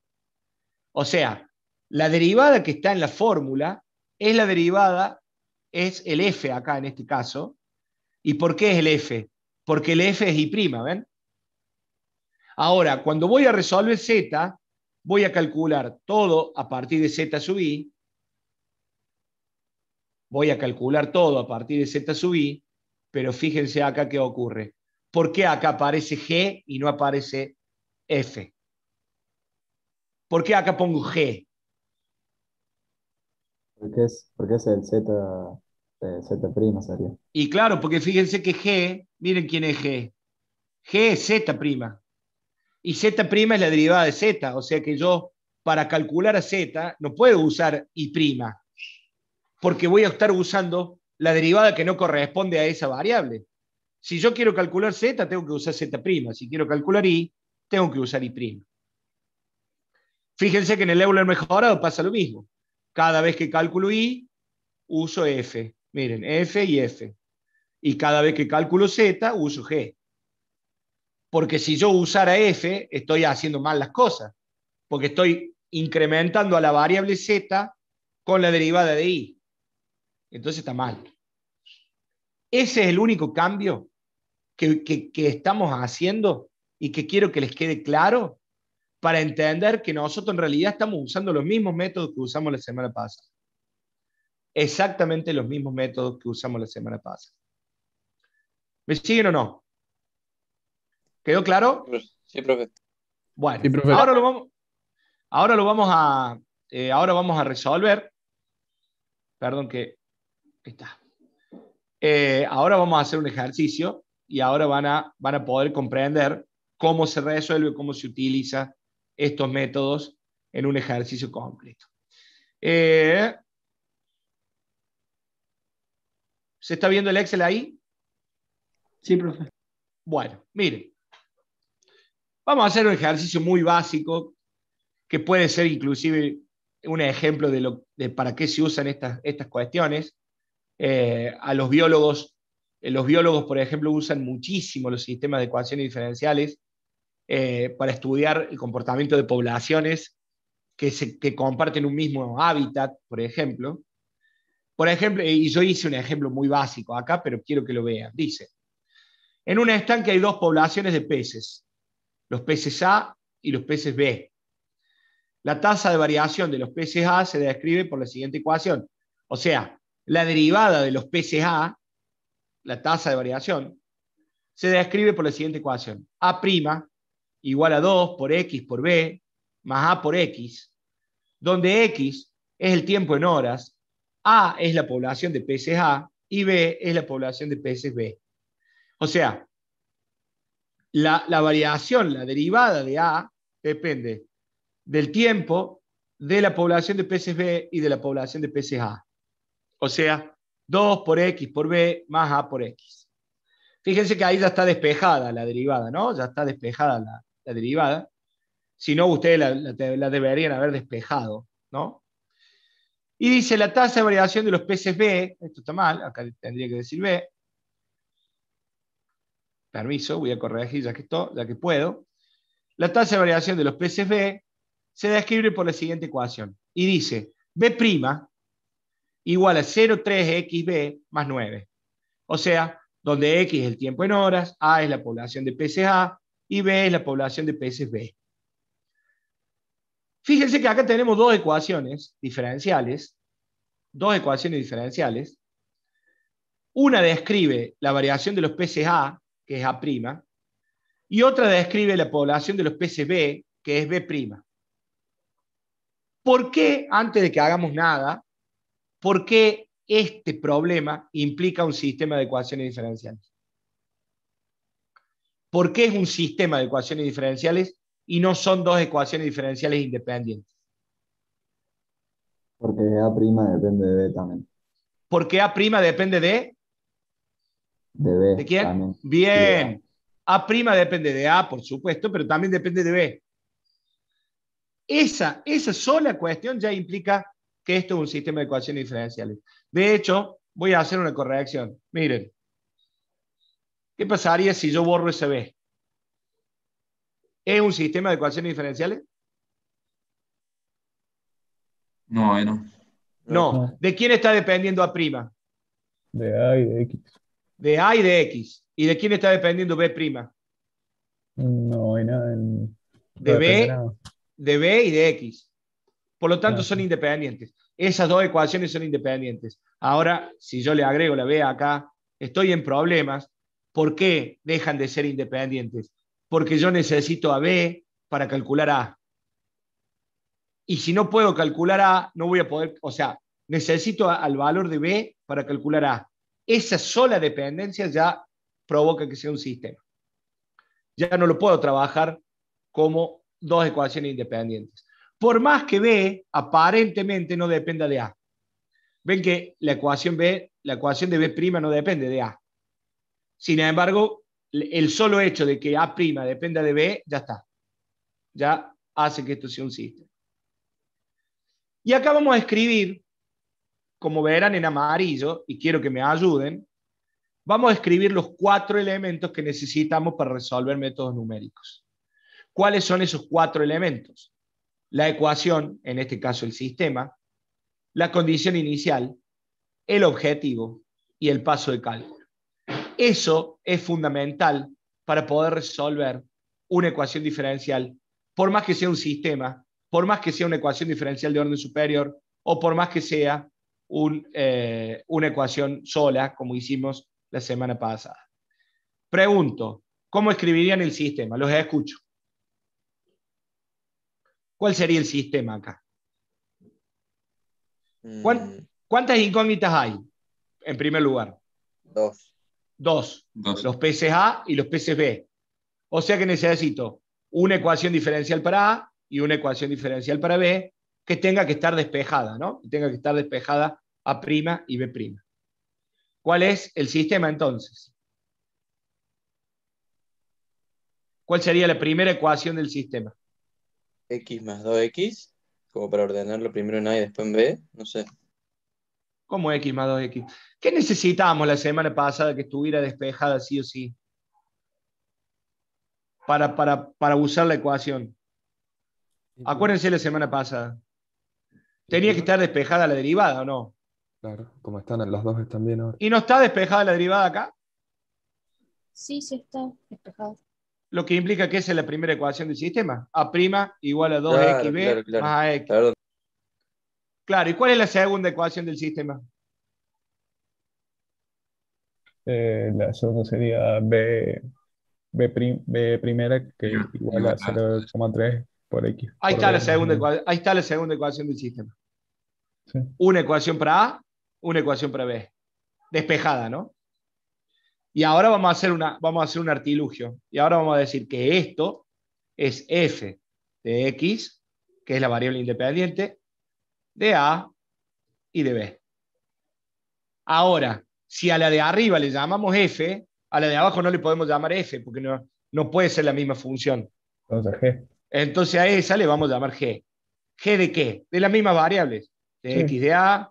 O sea, la derivada que está en la fórmula es la derivada, es el F acá en este caso. ¿Y por qué es el F? porque el f es y', ¿ven? Ahora, cuando voy a resolver z, voy a calcular todo a partir de z sub i, voy a calcular todo a partir de z sub i, pero fíjense acá qué ocurre. ¿Por qué acá aparece g y no aparece f? ¿Por qué acá pongo g? Porque es, porque es el z Z' este, sería. Y claro, porque fíjense que G, miren quién es G. G es Z'. Y Z' es la derivada de Z, o sea que yo para calcular a Z no puedo usar I'. porque voy a estar usando la derivada que no corresponde a esa variable. Si yo quiero calcular Z, tengo que usar Z'. Si quiero calcular I, tengo que usar I'. Fíjense que en el Euler mejorado pasa lo mismo. Cada vez que calculo I, uso F. Miren, F y F. Y cada vez que calculo Z, uso G. Porque si yo usara F, estoy haciendo mal las cosas. Porque estoy incrementando a la variable Z con la derivada de I. Entonces está mal. Ese es el único cambio que, que estamos haciendo y que quiero que les quede claro para entender que nosotros en realidad estamos usando los mismos métodos que usamos la semana pasada exactamente los mismos métodos que usamos la semana pasada. ¿Me siguen o no? ¿Quedó claro? Sí, profe. Bueno, ahora lo vamos, a, eh, ahora vamos a resolver. Perdón que está. Eh, ahora vamos a hacer un ejercicio y ahora van a, van a poder comprender cómo se resuelve, cómo se utiliza estos métodos en un ejercicio completo. Eh, ¿Se está viendo el Excel ahí? Sí, profe. Bueno, miren. Vamos a hacer un ejercicio muy básico que puede ser inclusive un ejemplo de, lo, para qué se usan estas, estas cuestiones. Eh, a los biólogos, eh, los biólogos, por ejemplo, usan muchísimo los sistemas de ecuaciones diferenciales eh, para estudiar el comportamiento de poblaciones que, se, que comparten un mismo hábitat, por ejemplo. Por ejemplo, eh, y yo hice un ejemplo muy básico acá, pero quiero que lo vean. Dice, en un estanque hay dos poblaciones de peces, los peces A y los peces B. La tasa de variación de los peces A se describe por la siguiente ecuación. O sea, la derivada de los peces A, la tasa de variación, se describe por la siguiente ecuación. A' igual a 2 por X por B más A por X, donde X es el tiempo en horas a es la población de peces A y B es la población de peces B. O sea, la, variación, la derivada de A depende del tiempo, de la población de peces B y de la población de peces A. O sea, 2 por X por B más A por X. Fíjense que ahí ya está despejada la derivada, ¿no? Ya está despejada la, derivada. Si no, ustedes la, deberían haber despejado, ¿no? Y dice la tasa de variación de los peces B, esto está mal, acá tendría que decir B. Permiso, voy a corregir ya que, esto, ya que puedo. La tasa de variación de los peces B se describe por la siguiente ecuación. Y dice, B' igual a 0,3xB más 9. O sea, donde X es el tiempo en horas, A es la población de peces A y B es la población de peces B. Fíjense que acá tenemos dos ecuaciones diferenciales, dos ecuaciones diferenciales. Una describe la variación de los peces A, que es A', y otra describe la población de los peces B, que es B'. ¿Por qué, antes de que hagamos nada, por qué este problema implica un sistema de ecuaciones diferenciales? ¿Por qué es un sistema de ecuaciones diferenciales y no son dos ecuaciones diferenciales independientes. Porque A' depende de B también. Porque A' depende de... De B. ¿De quién? Bien. A' depende de A, por supuesto, pero también depende de B. Esa, esa sola cuestión ya implica que esto es un sistema de ecuaciones diferenciales. De hecho, voy a hacer una corrección. Miren, ¿qué pasaría si yo borro ese B? ¿Es un sistema de ecuaciones diferenciales? No, no. No. ¿De quién está dependiendo A prima? De A y de X. De A y de X. ¿Y de quién está dependiendo B prima? No hay nada. De, B, de B y de X. Por lo tanto, son independientes. Esas dos ecuaciones son independientes. Ahora, si yo le agrego la B acá, estoy en problemas. ¿Por qué dejan de ser independientes? porque yo necesito a B para calcular A. Y si no puedo calcular A, no voy a poder, o sea, necesito al valor de B para calcular A. Esa sola dependencia ya provoca que sea un sistema. Ya no lo puedo trabajar como dos ecuaciones independientes. Por más que B aparentemente no dependa de A. Ven que la ecuación B, la ecuación de B' no depende de A. Sin embargo, el solo hecho de que A' dependa de B, ya está. Ya hace que esto sea un sistema. Y acá vamos a escribir, como verán en amarillo, y quiero que me ayuden, vamos a escribir los cuatro elementos que necesitamos para resolver métodos numéricos. ¿Cuáles son esos cuatro elementos? La ecuación, en este caso el sistema, la condición inicial, el objetivo y el paso de cálculo. Eso es fundamental para poder resolver una ecuación diferencial, por más que sea un sistema, por más que sea una ecuación diferencial de orden superior o por más que sea eh, una ecuación sola, como hicimos la semana pasada. Pregunto, ¿cómo escribirían el sistema? Los escucho. ¿Cuál sería el sistema acá? Mm. ¿Cuántas incógnitas hay, en primer lugar? Dos. Dos, Los peces A y los peces B. O sea que necesito una ecuación diferencial para A y una ecuación diferencial para B que tenga que estar despejada, ¿no? tenga que estar despejada A' y B'. ¿Cuál es el sistema entonces? ¿Cuál sería la primera ecuación del sistema? X más 2X, como para ordenarlo primero en A y después en B, no sé. ¿Cómo X más 2X? ¿Qué necesitábamos la semana pasada que estuviera despejada sí o sí? Para, para, usar la ecuación. Acuérdense la semana pasada. Tenía que estar despejada la derivada, ¿o no? Claro, como están, los dos están bien ahora. ¿Y no está despejada la derivada acá? Sí, sí está despejada. Lo que implica que esa es la primera ecuación del sistema. A' igual a 2xb más x. Claro, ¿y cuál es la segunda ecuación del sistema? Eh, la segunda sería B, B, B primera, que es igual a 0,3 por X. Ahí, está la segunda ecuación, del sistema. Una ecuación para A, una ecuación para B. Despejada, ¿no? Y ahora vamos a, hacer una, vamos a hacer un artilugio. Y ahora vamos a decir que esto es f de x, que es la variable independiente, de A y de B. Ahora, si a la de arriba le llamamos F, a la de abajo no le podemos llamar F, porque no, puede ser la misma función. Entonces, G. Entonces a esa le vamos a llamar G. ¿G de qué? De las mismas variables. De X de A,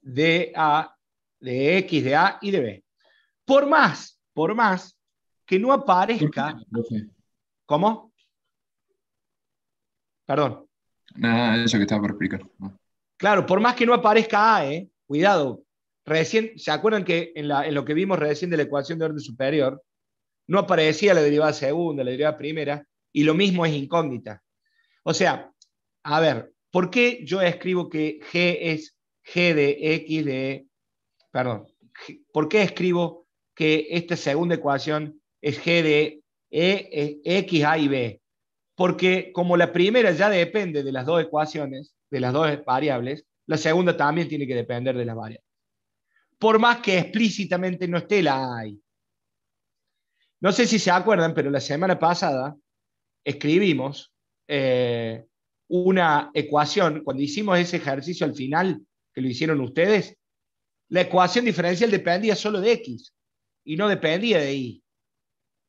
de A, de X de A y de B. Por más, por más que no aparezca. ¿Cómo? Perdón. Nada, eso que estaba por explicar. Claro, por más que no aparezca A, eh, cuidado. Recién, ¿se acuerdan que en, lo que vimos recién de la ecuación de orden superior, no aparecía la derivada segunda, la derivada primera, y lo mismo es incógnita? O sea, a ver, ¿por qué yo escribo que G es G de X de... Perdón, ¿por qué escribo que esta segunda ecuación es G de e, X, A y B? Porque como la primera ya depende de las dos ecuaciones, de las dos variables, la segunda también tiene que depender de las variables. Por más que explícitamente no esté la hay No sé si se acuerdan, pero la semana pasada escribimos eh, una ecuación, cuando hicimos ese ejercicio al final, que lo hicieron ustedes, la ecuación diferencial dependía solo de X y no dependía de Y.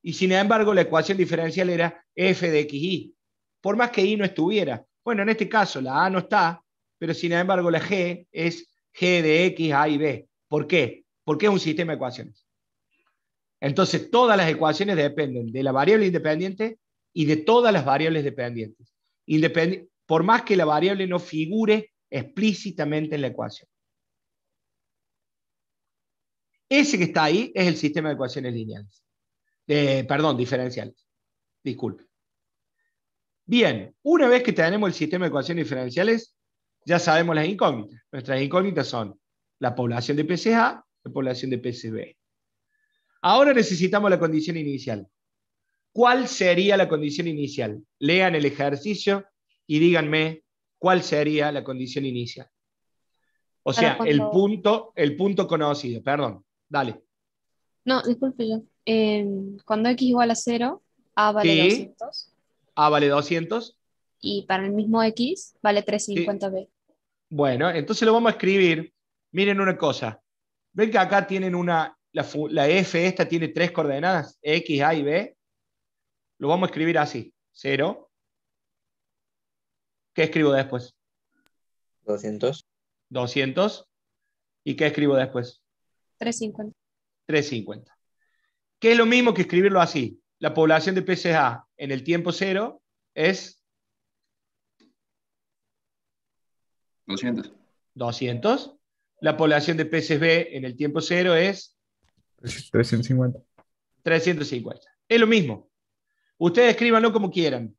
Y sin embargo, la ecuación diferencial era f de X y por más que y no estuviera. Bueno, en este caso la A no está, pero sin embargo la G es G de X, A y B. ¿Por qué? Porque es un sistema de ecuaciones. Entonces, todas las ecuaciones dependen de la variable independiente y de todas las variables dependientes. por más que la variable no figure explícitamente en la ecuación. Ese que está ahí es el sistema de ecuaciones lineales. Eh, perdón, diferenciales. Disculpe. Bien, una vez que tenemos el sistema de ecuaciones diferenciales, ya sabemos las incógnitas. Nuestras incógnitas son la población de PCA, la población de PCB. Ahora necesitamos la condición inicial. ¿Cuál sería la condición inicial? Lean el ejercicio y díganme cuál sería la condición inicial. O sea, el punto, el punto conocido, perdón. Dale. No, disculpe yo. Eh, cuando x igual a 0, a vale 200. A vale 200. Y para el mismo X vale 350B. Bueno, entonces lo vamos a escribir. Miren una cosa. Ven que acá tienen una, la, F esta tiene tres coordenadas, X, A y B. Lo vamos a escribir así. Cero. ¿Qué escribo después? 200. 200. ¿Y qué escribo después? 350. 350. Que es lo mismo que escribirlo así. La población de a en el tiempo cero es... 200. 200. La población de PCB en el tiempo cero es... 350. 350. Es lo mismo. Ustedes escríbanlo como quieran.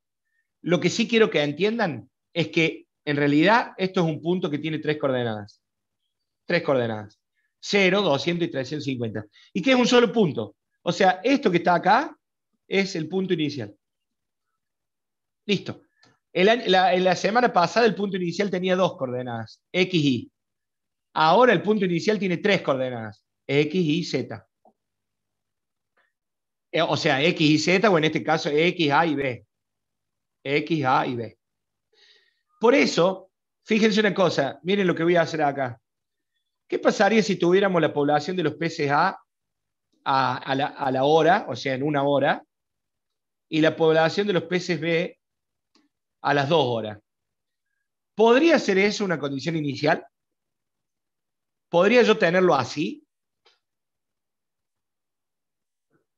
Lo que sí quiero que entiendan es que en realidad esto es un punto que tiene tres coordenadas. Tres coordenadas. 0, 200 y 350. ¿Y qué es un solo punto? O sea, esto que está acá es el punto inicial. Listo. la, en la semana pasada el punto inicial tenía dos coordenadas, X, Y. Ahora el punto inicial tiene tres coordenadas, X, Y, Z. Eh, o sea, X y Z, o en este caso X, A y B. X, A y B. Por eso, fíjense una cosa, miren lo que voy a hacer acá. ¿Qué pasaría si tuviéramos la población de los peces A a, la, a la hora, o sea, en una hora, y la población de los peces B a las dos horas. ¿Podría ser eso una condición inicial? ¿Podría yo tenerlo así?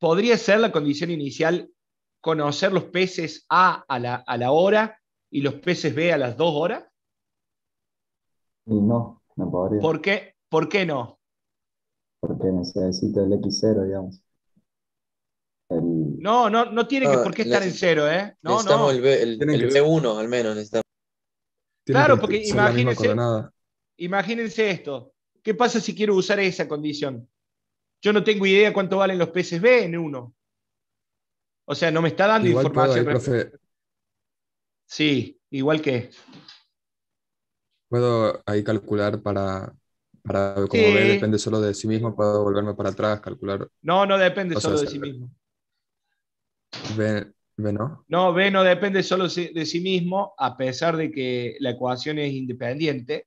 ¿Podría ser la condición inicial conocer los peces A a la, hora y los peces B a las dos horas? Y no, no podría. ¿Por qué, ¿Por qué no? Porque necesito el X0, digamos. No, no, no tiene que ah, por qué estar en cero, ¿eh? necesitamos el, B, 1 al menos. Claro, porque imagínense, esto. ¿Qué pasa si quiero usar esa condición? Yo no tengo idea cuánto valen los peces B en uno. O sea, no me está dando información. sí, igual que. Puedo ahí calcular para, para como ve, depende solo de sí mismo, puedo volverme para atrás, calcular. No, no depende solo de sí mismo no. No, B no depende solo de sí mismo, a pesar de que la ecuación es independiente.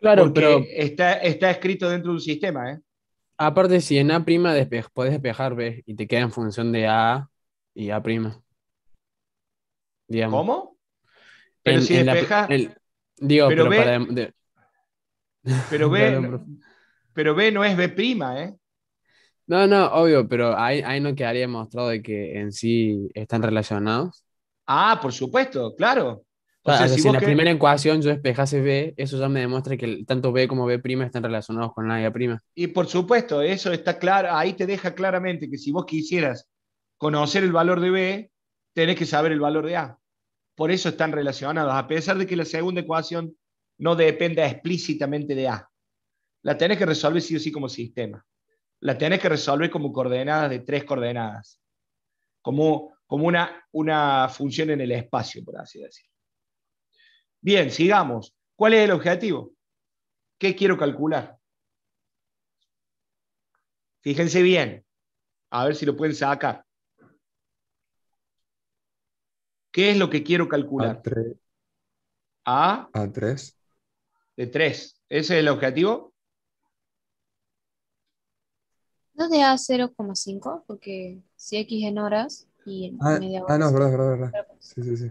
Claro, pero. Está, está escrito dentro de un sistema, ¿eh? Aparte, si en A' podés puedes despejar B y te queda en función de A y A'. ¿Cómo? Pero si despejas. digo, pero, B, para Pero, pero B no es B', ¿eh? No, no, obvio, pero ahí, no quedaría demostrado de que en sí están relacionados. Ah, por supuesto, claro. O sea, si, en la primera ecuación yo despejase B, eso ya me demuestra que tanto B como B' están relacionados con la a prima. Y por supuesto, eso está claro, ahí te deja claramente que si vos quisieras conocer el valor de B, tenés que saber el valor de A. Por eso están relacionados, a pesar de que la segunda ecuación no dependa explícitamente de A. La tenés que resolver sí o sí como sistema la tenés que resolver como coordenadas de tres coordenadas, como, como una, una función en el espacio, por así decirlo. Bien, sigamos. ¿Cuál es el objetivo? ¿Qué quiero calcular? Fíjense bien, a ver si lo pueden sacar. ¿Qué es lo que quiero calcular? A3. A. A3. De tres? ¿Ese es el objetivo? No de A 0,5, porque si X en horas y en ah, media hora. Ah, no, verdad, verdad, verdad. Sí, sí, sí.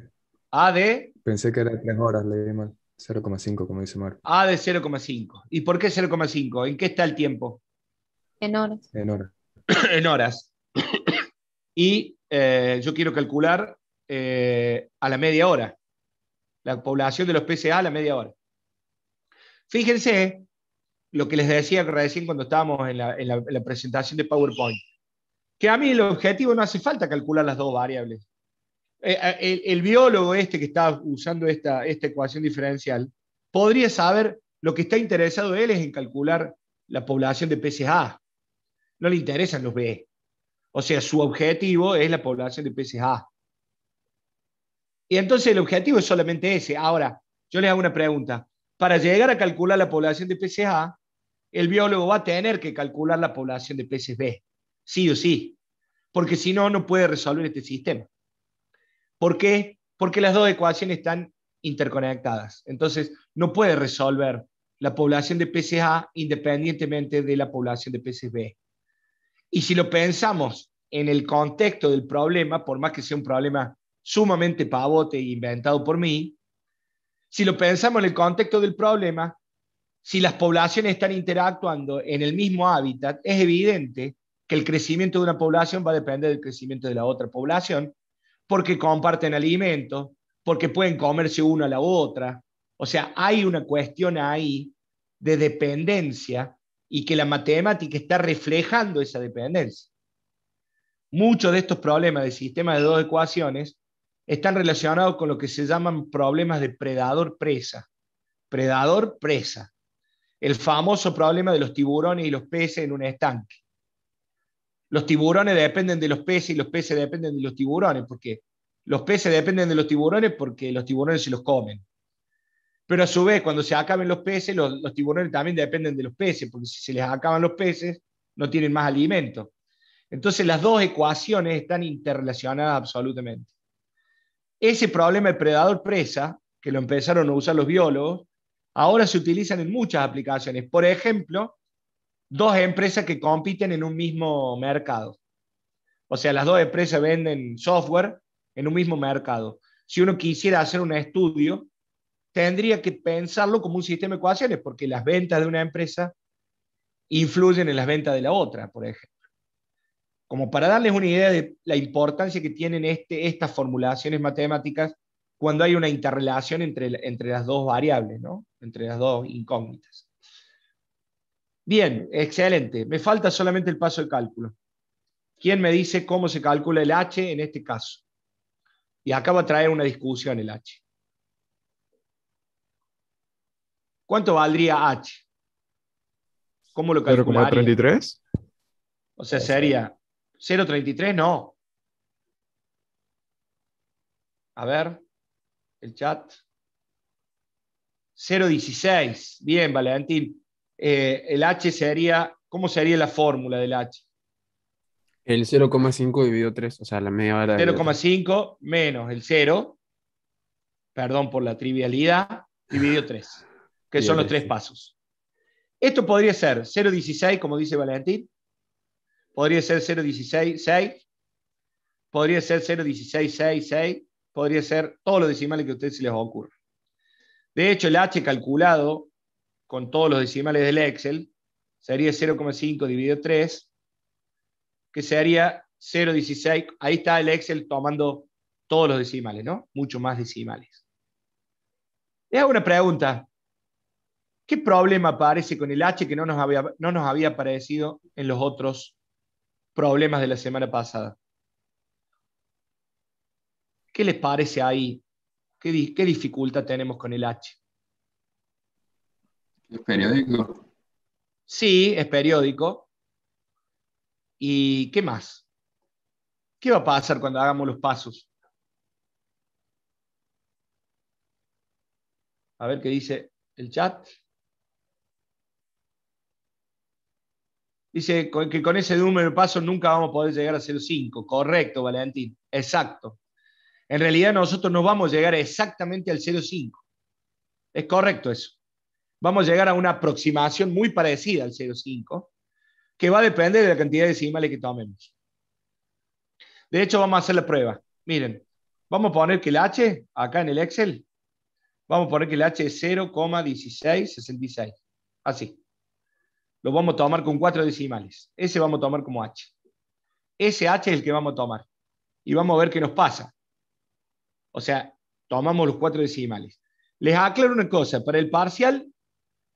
A de. Pensé que era 3 horas, le mal. 0,5, como dice Marco. A de 0,5. ¿Y por qué 0,5? ¿En qué está el tiempo? En horas. En horas. en horas. y eh, yo quiero calcular eh, a la media hora. La población de los PCA a la media hora. Fíjense lo que les decía recién cuando estábamos en la, presentación de PowerPoint, que a mí el objetivo no hace falta calcular las dos variables. Eh, eh, el, biólogo este que está usando esta, esta ecuación diferencial podría saber lo que está interesado él es en calcular la población de peces A. No le interesan los B. O sea, su objetivo es la población de peces A. Y entonces el objetivo es solamente ese. Ahora, yo les hago una pregunta. Para llegar a calcular la población de peces A, el biólogo va a tener que calcular la población de peces B, sí o sí, porque si no, no puede resolver este sistema. ¿Por qué? Porque las dos ecuaciones están interconectadas. Entonces, no puede resolver la población de peces A independientemente de la población de peces B. Y si lo pensamos en el contexto del problema, por más que sea un problema sumamente pavote e inventado por mí, si lo pensamos en el contexto del problema, si las poblaciones están interactuando en el mismo hábitat, es evidente que el crecimiento de una población va a depender del crecimiento de la otra población, porque comparten alimentos, porque pueden comerse una a la otra. O sea, hay una cuestión ahí de dependencia y que la matemática está reflejando esa dependencia. Muchos de estos problemas de sistema de dos ecuaciones están relacionados con lo que se llaman problemas de predador-presa. Predador-presa el famoso problema de los tiburones y los peces en un estanque. Los tiburones dependen de los peces y los peces dependen de los tiburones, porque los peces dependen de los tiburones porque los tiburones se los comen. Pero a su vez, cuando se acaben los peces, los, tiburones también dependen de los peces, porque si se les acaban los peces, no tienen más alimento. Entonces las dos ecuaciones están interrelacionadas absolutamente. Ese problema predador presa que lo empezaron a usar los biólogos, ahora se utilizan en muchas aplicaciones. Por ejemplo, dos empresas que compiten en un mismo mercado. O sea, las dos empresas venden software en un mismo mercado. Si uno quisiera hacer un estudio, tendría que pensarlo como un sistema de ecuaciones, porque las ventas de una empresa influyen en las ventas de la otra, por ejemplo. Como para darles una idea de la importancia que tienen este, estas formulaciones matemáticas cuando hay una interrelación entre, entre las dos variables, ¿no? entre las dos incógnitas. Bien, excelente. Me falta solamente el paso de cálculo. ¿Quién me dice cómo se calcula el H en este caso? Y acá va a traer una discusión el H. ¿Cuánto valdría H? ¿Cómo lo calcularía? ¿0,33? O sea, sería 0,33, no. A ver, el chat. 0,16. Bien, Valentín. Eh, el H sería, ¿cómo sería la fórmula del H? El 0,5 dividido 3, o sea, la media hora. 0,5 menos el 0, perdón por la trivialidad, dividido 3, que son los tres pasos. Esto podría ser 0,16, como dice Valentín. Podría ser 0,16,6. Podría ser 0,16,6,6. Podría ser todos los decimales que a ustedes se les ocurra. De hecho, el H calculado con todos los decimales del Excel sería 0,5 dividido 3, que sería 0,16. Ahí está el Excel tomando todos los decimales, ¿no? Mucho más decimales. Les hago una pregunta. ¿Qué problema aparece con el H que no nos había, no nos había aparecido en los otros problemas de la semana pasada? ¿Qué les parece ahí? ¿Qué, dificultad tenemos con el H? ¿Es periódico? Sí, es periódico. ¿Y qué más? ¿Qué va a pasar cuando hagamos los pasos? A ver qué dice el chat. Dice que con ese número de pasos nunca vamos a poder llegar a 0,5. Correcto, Valentín. Exacto. En realidad nosotros no vamos a llegar exactamente al 0,5. Es correcto eso. Vamos a llegar a una aproximación muy parecida al 0,5, que va a depender de la cantidad de decimales que tomemos. De hecho, vamos a hacer la prueba. Miren, vamos a poner que el H, acá en el Excel, vamos a poner que el H es 0,1666. Así. Lo vamos a tomar con cuatro decimales. Ese vamos a tomar como H. Ese H es el que vamos a tomar. Y vamos a ver qué nos pasa. O sea, tomamos los cuatro decimales. Les aclaro una cosa, para el parcial,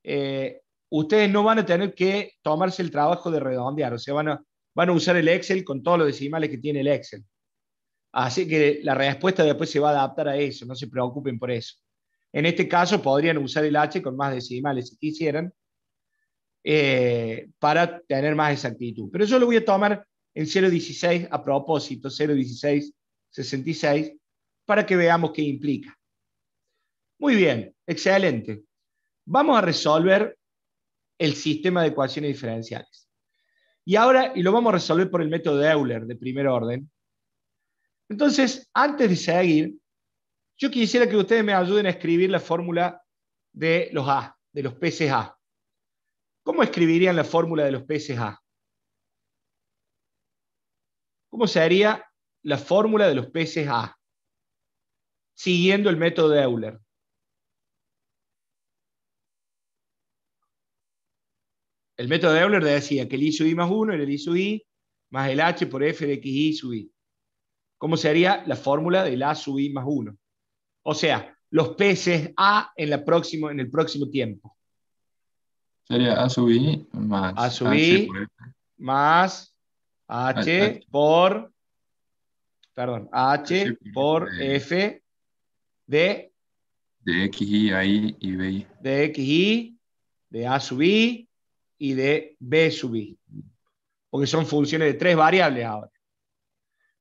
eh, ustedes no van a tener que tomarse el trabajo de redondear, o sea, van a, usar el Excel con todos los decimales que tiene el Excel. Así que la respuesta después se va a adaptar a eso, no se preocupen por eso. En este caso podrían usar el H con más decimales si quisieran, eh, para tener más exactitud. Pero yo lo voy a tomar en 0.16 a propósito, 0.16.66, para que veamos qué implica. Muy bien, excelente. Vamos a resolver el sistema de ecuaciones diferenciales. Y ahora, y lo vamos a resolver por el método de Euler de primer orden. Entonces, antes de seguir, yo quisiera que ustedes me ayuden a escribir la fórmula de los A, de los peces A. ¿Cómo escribirían la fórmula de los peces A? ¿Cómo sería la fórmula de los peces A? siguiendo el método de Euler. El método de Euler decía que el i sub i más 1 era el i sub i más el h por f de x i sub i. ¿Cómo sería la fórmula del a sub i más 1? O sea, los peces a en, la próximo, en el próximo tiempo. Sería a sub i más a sub i más ah, h, ah. por, perdón, h por f de... De X, Y, A, y B, De X, Y, de A sub I y de B sub I. Porque son funciones de tres variables ahora.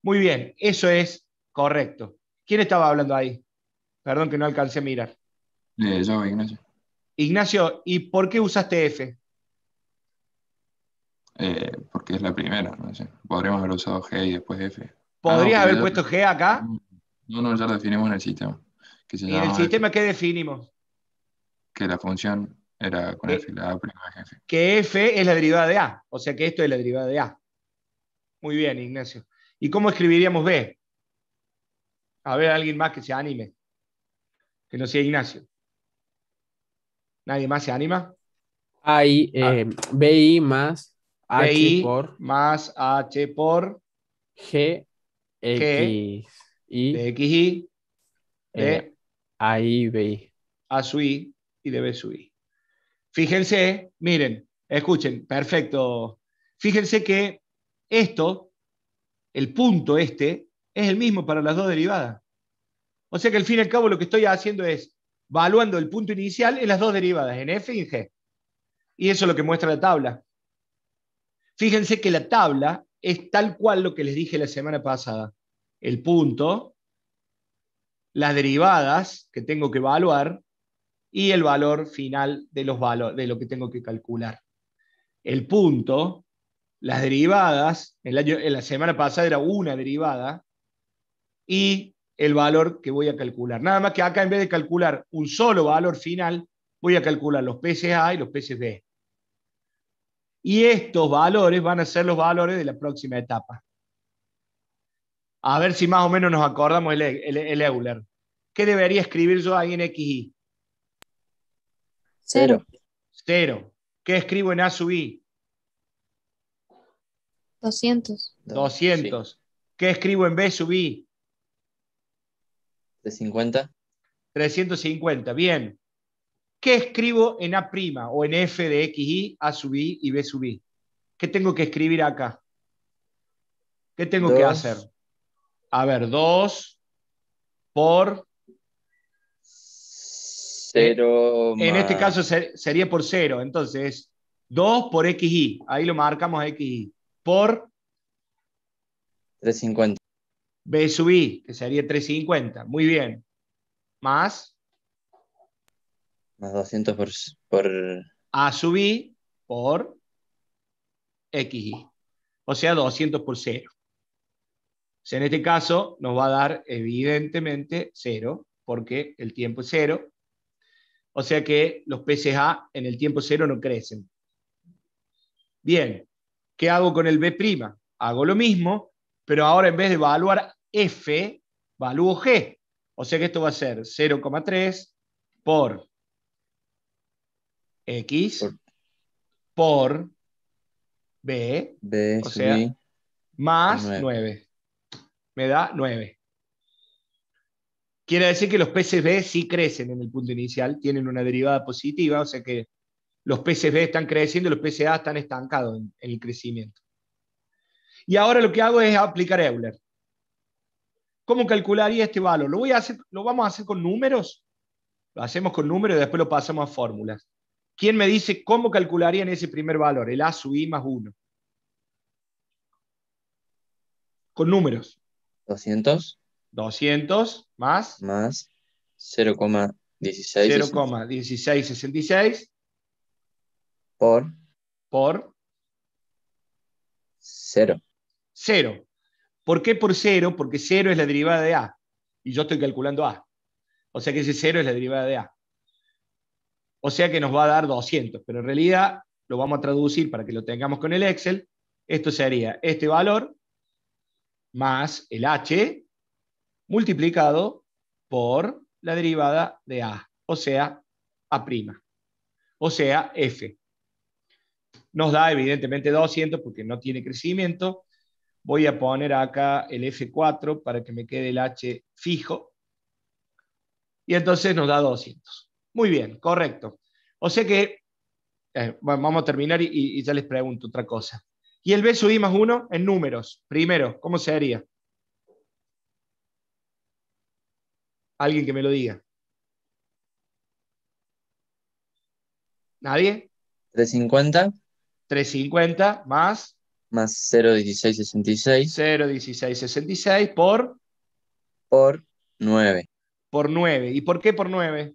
Muy bien, eso es correcto. ¿Quién estaba hablando ahí? Perdón que no alcancé a mirar. yo, Ignacio. Ignacio, ¿y por qué usaste F? Eh, porque es la primera, no sé. Podríamos haber usado G y después F. Ah, ¿Podrías haber puesto G acá? No, no, ya definimos en el sistema. Que en el sistema qué definimos. Que la función era con F, la A' es F. Que F es la derivada de A, o sea que esto es la derivada de A. Muy bien, Ignacio. ¿Y cómo escribiríamos B? A ver, alguien más que se anime. Que no sea Ignacio. ¿Nadie más se anima? Hay eh, BI más H por. Más H por. G, X, X, Y, Ahí B. A sui y de sui. Fíjense, miren, escuchen, perfecto. Fíjense que esto, el punto este, es el mismo para las dos derivadas. O sea que al fin y al cabo lo que estoy haciendo es evaluando el punto inicial en las dos derivadas, en f y en g. Y eso es lo que muestra la tabla. Fíjense que la tabla es tal cual lo que les dije la semana pasada. El punto las derivadas que tengo que evaluar y el valor final de, los de lo que tengo que calcular. El punto, las derivadas, en la, en la semana pasada era una derivada, y el valor que voy a calcular. Nada más que acá en vez de calcular un solo valor final, voy a calcular los A y los B. Y estos valores van a ser los valores de la próxima etapa. A ver si más o menos nos acordamos el, Euler. ¿Qué debería escribir yo ahí en XI? Cero. Cero. ¿Qué escribo en A sub I? 200. 200. ¿Qué escribo en B sub I? 350. 350, bien. ¿Qué escribo en A' o en F de XI, A sub I y B sub I? ¿Qué tengo que escribir acá? ¿Qué tengo que hacer? A ver, 2 por... 0. En este caso sería por 0, entonces 2 por XY, ahí lo marcamos XY, por 350. B sub I, que sería 350, muy bien. Más. Más 200 por... por... A sub I por XY, o sea 200 por 0 en este caso nos va a dar evidentemente cero, porque el tiempo es cero. O sea que los a en el tiempo cero no crecen. Bien, ¿qué hago con el B'? Hago lo mismo, pero ahora en vez de evaluar F, evalúo G. O sea que esto va a ser 0,3 por X por, B, o sea, más 9 me da 9. Quiere decir que los PCB sí crecen en el punto inicial, tienen una derivada positiva, o sea que los PCB están creciendo y los PCA están estancados en, el crecimiento. Y ahora lo que hago es aplicar Euler. ¿Cómo calcularía este valor? Lo, voy a hacer, lo vamos a hacer con números, lo hacemos con números y después lo pasamos a fórmulas. ¿Quién me dice cómo en ese primer valor? El A sub I más 1. Con números. 200. 200 más. Más 0,16. 0,1666. Por. Por. 0. 0. ¿Por qué por 0? Porque 0 es la derivada de A. Y yo estoy calculando A. O sea que ese 0 es la derivada de A. O sea que nos va a dar 200. Pero en realidad lo vamos a traducir para que lo tengamos con el Excel. Esto sería este valor más el h multiplicado por la derivada de a, o sea, a', o sea, f. Nos da evidentemente 200 porque no tiene crecimiento. Voy a poner acá el F4 para que me quede el H fijo. Y entonces nos da 200. Muy bien, correcto. O sea que, eh, vamos a terminar y ya les pregunto otra cosa. Y el B sub I más 1 en números. Primero, ¿cómo se haría? Alguien que me lo diga. ¿Nadie? 350. 350 más. Más 01666. 01666 por. Por 9. Por 9. ¿Y por qué por 9?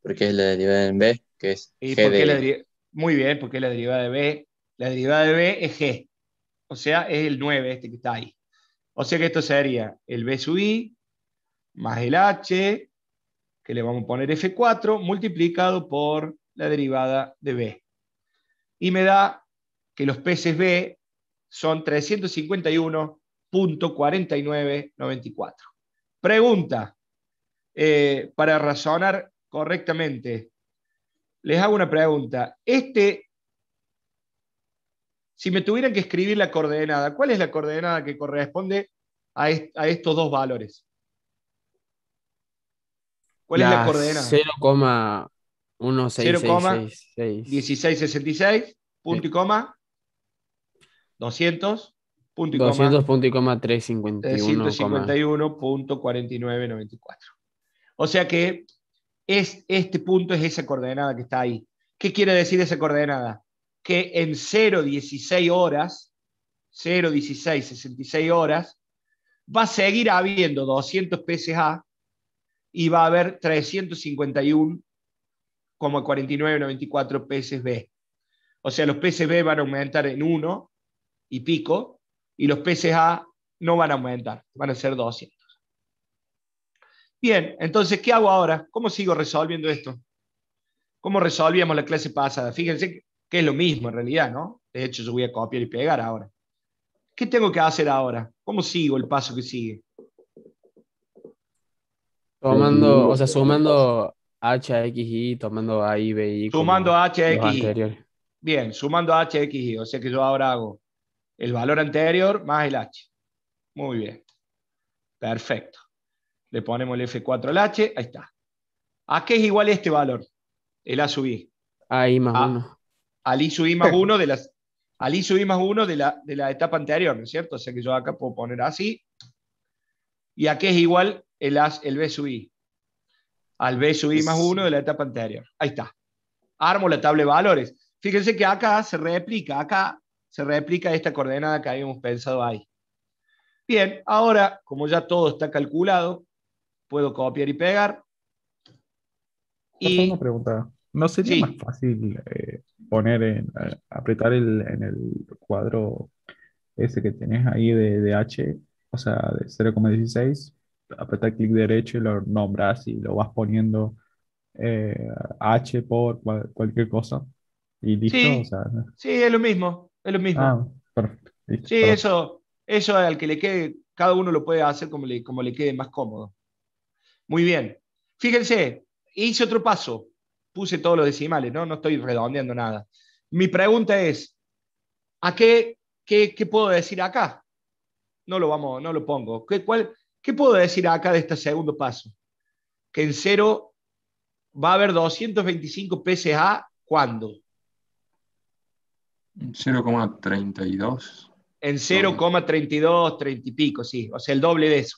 Porque es la derivada en B, que es. por qué Muy bien, porque es la derivada de B. La derivada de b es g. O sea, es el 9 este que está ahí. O sea que esto sería el b sub i más el h, que le vamos a poner f4, multiplicado por la derivada de b. Y me da que los peces b son 351.4994. Pregunta, eh, para razonar correctamente, les hago una pregunta. Este si me tuvieran que escribir la coordenada, ¿cuál es la coordenada que corresponde a, estos dos valores? ¿Cuál es la coordenada? 0,1666. Punto y coma. 200. Punto y 200 punto y coma 351.4994. O sea que es, este punto es esa coordenada que está ahí. ¿Qué quiere decir esa coordenada? que en 0,16 horas, 0,16, 66 horas, va a seguir habiendo 200 PSA y va a haber 351,4994 PSB. O sea, los PSB van a aumentar en 1 y pico y los PSA no van a aumentar, van a ser 200. Bien, entonces, ¿qué hago ahora? ¿Cómo sigo resolviendo esto? ¿Cómo resolvíamos la clase pasada? Fíjense, que es lo mismo en realidad, ¿no? De hecho, yo voy a copiar y pegar ahora. ¿Qué tengo que hacer ahora? ¿Cómo sigo el paso que sigue? Tomando, o sea, sumando y, tomando A y B y. Sumando h Y. Bien, sumando h y. o sea que yo ahora hago el valor anterior más el H. Muy bien. Perfecto. Le ponemos el F4 al H, ahí está. ¿A qué es igual este valor? El A sub I. A I más 1 al I sub I más 1 de las de la, etapa anterior, ¿no es cierto? O sea que yo acá puedo poner así. Y aquí es igual el, as, el B sub I. Al B sub I más 1 de la etapa anterior. Ahí está. Armo la tabla de valores. Fíjense que acá se replica, acá se replica esta coordenada que habíamos pensado ahí. Bien, ahora, como ya todo está calculado, puedo copiar y pegar. Y... Una pregunta. ¿No sería más fácil eh, poner, en, apretar el, en el cuadro ese que tenés ahí de, de H, o sea, de 0,16, apretar clic derecho y lo nombras y lo vas poniendo eh, H por cualquier cosa. Y listo. Sí, sí, es lo mismo. Es lo mismo. Ah, perfecto. sí, eso, eso al que le quede, cada uno lo puede hacer como le, como le quede más cómodo. Muy bien. Fíjense, hice otro paso puse todos los decimales, ¿no? No estoy redondeando nada. Mi pregunta es, ¿a qué, qué, puedo decir acá? No lo, vamos, no lo pongo. ¿Qué, cuál, ¿Qué puedo decir acá de este segundo paso? Que en cero va a haber 225 PSA, ¿cuándo? 0,32. En 0,32, 30 y pico, sí, o sea, el doble de eso.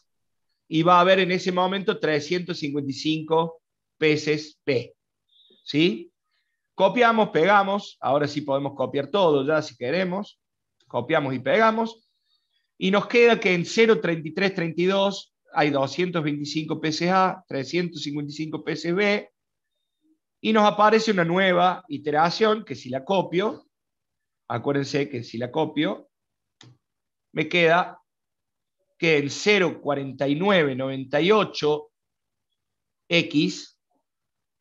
Y va a haber en ese momento 355 peces P. ¿sí? Copiamos, pegamos, ahora sí podemos copiar todo ya si queremos, copiamos y pegamos, y nos queda que en 0.3332 hay 225 PCA, 355 PCB, y nos aparece una nueva iteración que si la copio, acuérdense que si la copio, me queda que en 0.4998X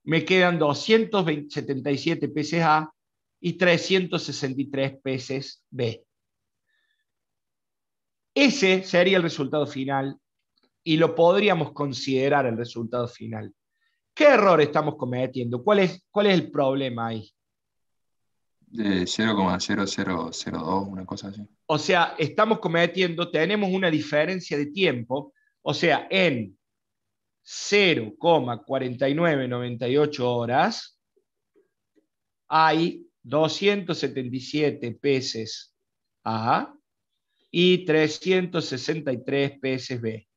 me quedan 277 peces A y 363 peces B. Ese sería el resultado final y lo podríamos considerar el resultado final. ¿Qué error estamos cometiendo? ¿Cuál es, cuál es el problema ahí? De 0,0002, una cosa así. O sea, estamos cometiendo, tenemos una diferencia de tiempo, o sea, en 0,4998 horas, hay 277 peces A y 363 peces B.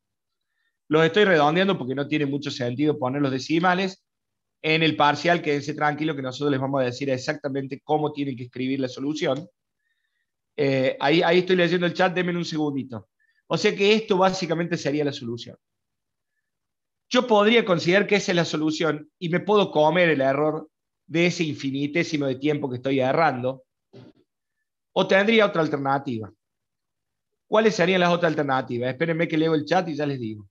Los estoy redondeando porque no tiene mucho sentido poner los decimales. En el parcial, quédense tranquilo que nosotros les vamos a decir exactamente cómo tienen que escribir la solución. Eh, ahí, ahí estoy leyendo el chat, denme un segundito. O sea que esto básicamente sería la solución yo podría considerar que esa es la solución y me puedo comer el error de ese infinitésimo de tiempo que estoy agarrando. o tendría otra alternativa. ¿Cuáles serían las otras alternativas? Espérenme que leo el chat y ya les digo.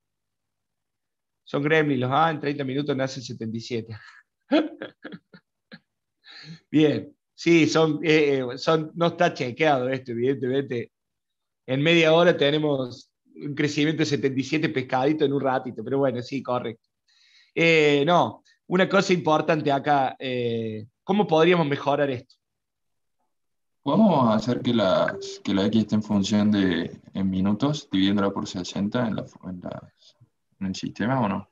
Son gremlins, los ah, en 30 minutos nacen 77. Bien, sí, son, eh, eh, son, no está chequeado esto, evidentemente. En media hora tenemos un crecimiento de 77 pescaditos en un ratito, pero bueno, sí, correcto. Eh, no, una cosa importante acá, eh, ¿cómo podríamos mejorar esto? Podemos hacer que, las, que la X esté en función de en minutos, dividiéndola por 60 en, el sistema o no?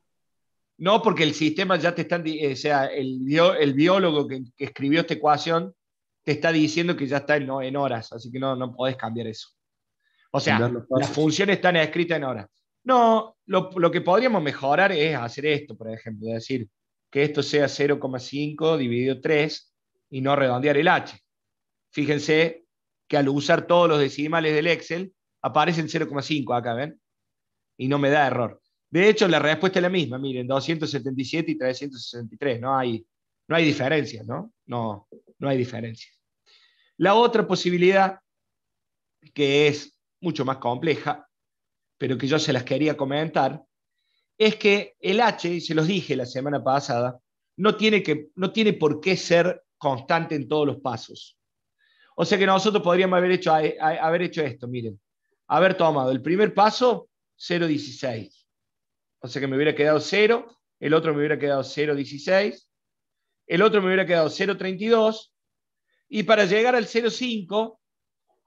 No, porque el sistema ya te está eh, o sea, el, el biólogo que, escribió esta ecuación te está diciendo que ya está en, horas, así que no, no podés cambiar eso. O sea, las funciones están escritas en ahora. No, lo, que podríamos mejorar es hacer esto, por ejemplo, es decir, que esto sea 0,5 dividido 3 y no redondear el H. Fíjense que al usar todos los decimales del Excel, aparece 0,5 acá, ¿ven? Y no me da error. De hecho, la respuesta es la misma, miren, 277 y 363, no hay, no hay diferencias, ¿no? No, no hay diferencia. La otra posibilidad, que es mucho más compleja, pero que yo se las quería comentar, es que el H, y se los dije la semana pasada, no tiene, que, no tiene por qué ser constante en todos los pasos. O sea que nosotros podríamos haber hecho, eh, eh, haber hecho esto, miren, haber tomado el primer paso 0.16. O sea que me hubiera quedado 0, el otro me hubiera quedado 0.16, el otro me hubiera quedado 0.32, y para llegar al 0.5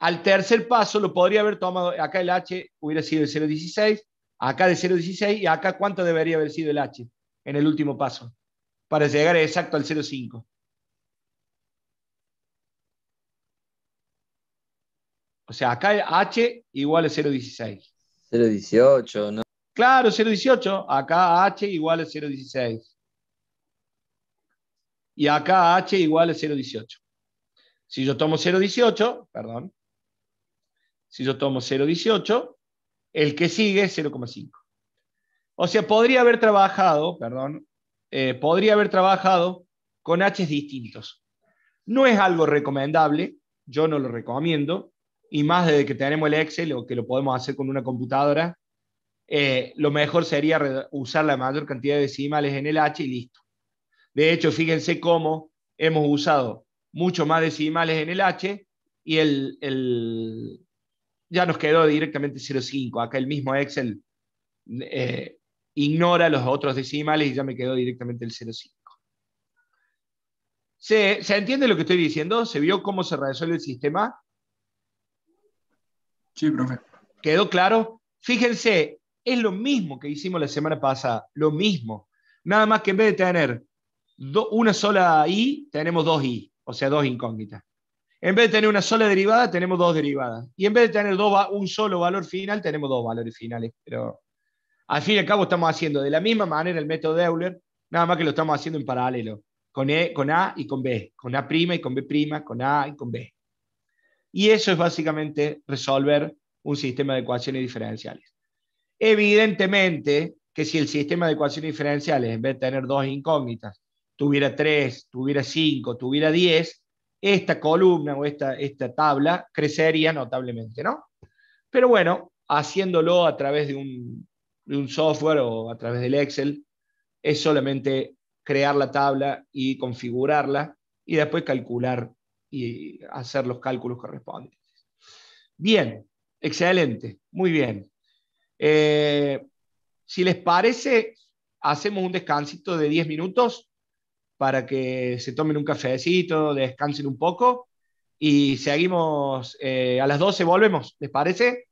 al tercer paso lo podría haber tomado, acá el H hubiera sido el 0.16, acá de 0.16 y acá cuánto debería haber sido el H en el último paso para llegar exacto al 0.5. O sea, acá el H igual a 0.16. 0.18, ¿no? Claro, 0.18. Acá H igual a 0.16. Y acá H igual a 0.18. Si yo tomo 0.18, perdón, si yo tomo 0,18, el que sigue es 0,5. O sea, podría haber trabajado, perdón, eh, podría haber trabajado con Hs distintos. No es algo recomendable, yo no lo recomiendo, y más desde que tenemos el Excel o que lo podemos hacer con una computadora, eh, lo mejor sería usar la mayor cantidad de decimales en el H y listo. De hecho, fíjense cómo hemos usado mucho más decimales en el H y el, ya nos quedó directamente 0,5. Acá el mismo Excel eh, ignora los otros decimales y ya me quedó directamente el 0,5. ¿Se, ¿Se entiende lo que estoy diciendo? ¿Se vio cómo se resuelve el sistema? Sí, profe. ¿Quedó claro? Fíjense, es lo mismo que hicimos la semana pasada, lo mismo. Nada más que en vez de tener una sola I, tenemos dos I, o sea, dos incógnitas. En vez de tener una sola derivada, tenemos dos derivadas. Y en vez de tener un solo valor final, tenemos dos valores finales. Pero al fin y al cabo estamos haciendo de la misma manera el método de Euler, nada más que lo estamos haciendo en paralelo, con, e, con A y con B, con A' y con B', con A y con B. Y eso es básicamente resolver un sistema de ecuaciones diferenciales. Evidentemente que si el sistema de ecuaciones diferenciales, en vez de tener dos incógnitas, tuviera tres, tuviera cinco, tuviera diez, esta columna o esta, esta tabla crecería notablemente, ¿no? Pero bueno, haciéndolo a través de un, software o a través del Excel, es solamente crear la tabla y configurarla y después calcular y hacer los cálculos correspondientes. Bien, excelente, muy bien. Eh, si les parece, hacemos un descansito de 10 minutos para que se tomen un cafecito, descansen un poco y seguimos eh, a las 12, volvemos, ¿les parece?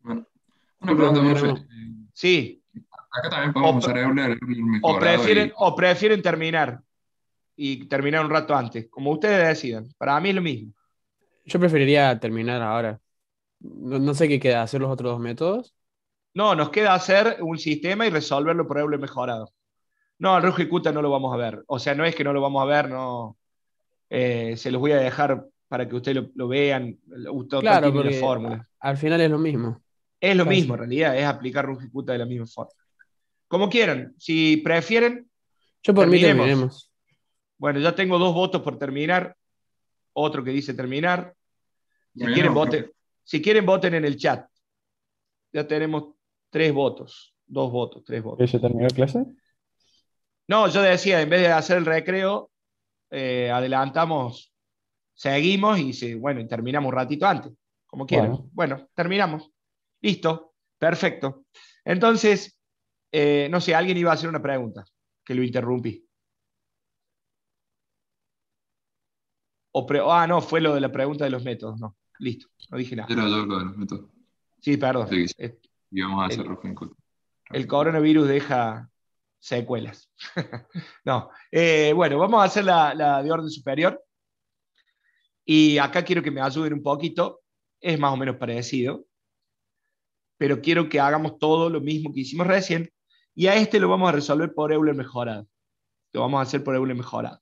Bueno, una pregunta, Sí. Acá también podemos o, un o prefieren, o prefieren terminar y terminar un rato antes, como ustedes decidan. Para mí es lo mismo. Yo preferiría terminar ahora. No, sé qué queda, hacer los otros dos métodos. No, nos queda hacer un sistema y resolverlo por el mejorado. No, al no lo vamos a ver. O sea, no es que no lo vamos a ver, no. Eh, se los voy a dejar para que ustedes lo, vean. claro, porque al final es lo mismo. Es lo mismo, en realidad, es aplicar Ruge de la misma forma. Como quieran, si prefieren. Yo por mí Bueno, ya tengo dos votos por terminar. Otro que dice terminar. Si quieren, voten. Si quieren, voten en el chat. Ya tenemos tres votos. Dos votos, tres votos. ¿Eso se terminó la clase? No, yo decía, en vez de hacer el recreo, eh, adelantamos, seguimos y bueno, terminamos un ratito antes, como quieran. Bueno, terminamos. Listo, perfecto. Entonces, eh, no sé, alguien iba a hacer una pregunta, que lo interrumpí. ah, no, fue lo de la pregunta de los métodos, no. Listo, no dije nada. Era lo de los métodos. Sí, perdón. Eh, a el, el coronavirus deja secuelas. no, eh, bueno, vamos a hacer la, de orden superior. Y acá quiero que me subir un poquito, es más o menos parecido, pero quiero que hagamos todo lo mismo que hicimos recién, y a este lo vamos a resolver por Euler mejorado. Lo vamos a hacer por Euler mejorado.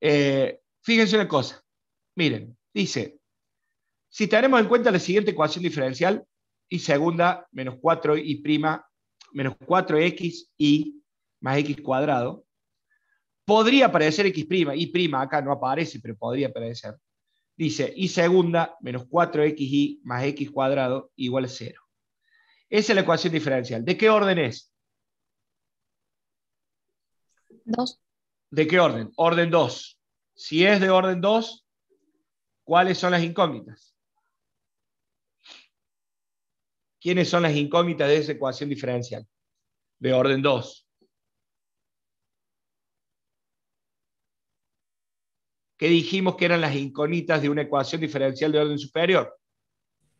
Eh, fíjense una cosa, miren, dice, si tenemos en cuenta la siguiente ecuación diferencial, y segunda menos 4 y prima menos 4xy más x cuadrado, podría aparecer x prima, y prima acá no aparece, pero podría aparecer. Dice y segunda menos 4xy más x cuadrado igual a 0. Esa es la ecuación diferencial. ¿De qué orden es? 2. ¿De qué orden? Orden 2. Si es de orden 2, ¿cuáles son las incógnitas? ¿Quiénes son las incógnitas de esa ecuación diferencial? De orden 2. ¿Qué dijimos que eran las incógnitas de una ecuación diferencial de orden superior?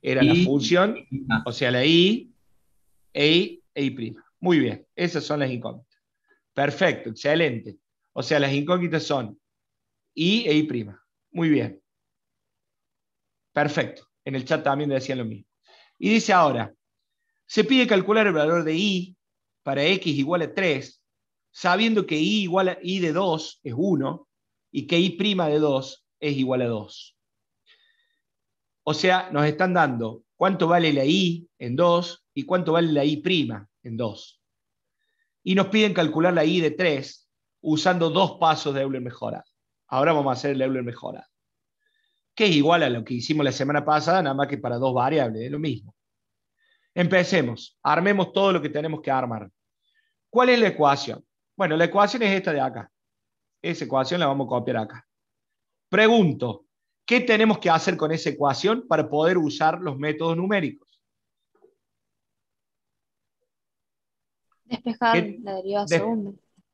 Era la función, o sea, la I, E, E'. Muy bien, esas son las incógnitas. Perfecto, excelente. O sea, las incógnitas son I e I'. Muy bien. Perfecto. En el chat también decían lo mismo. Y dice ahora, se pide calcular el valor de i para x igual a 3, sabiendo que i igual i de 2 es 1 y que i' de 2 es igual a 2. O sea, nos están dando cuánto vale la i en 2 y cuánto vale la i' en 2. Y nos piden calcular la i de 3 usando dos pasos de Euler mejora. Ahora vamos a hacer el Euler mejora que es igual a lo que hicimos la semana pasada, nada más que para dos variables, es lo mismo. Empecemos, armemos todo lo que tenemos que armar. ¿Cuál es la ecuación? Bueno, la ecuación es esta de acá. Esa ecuación la vamos a copiar acá. Pregunto, ¿qué tenemos que hacer con esa ecuación para poder usar los métodos numéricos? Despejar la derivada segunda.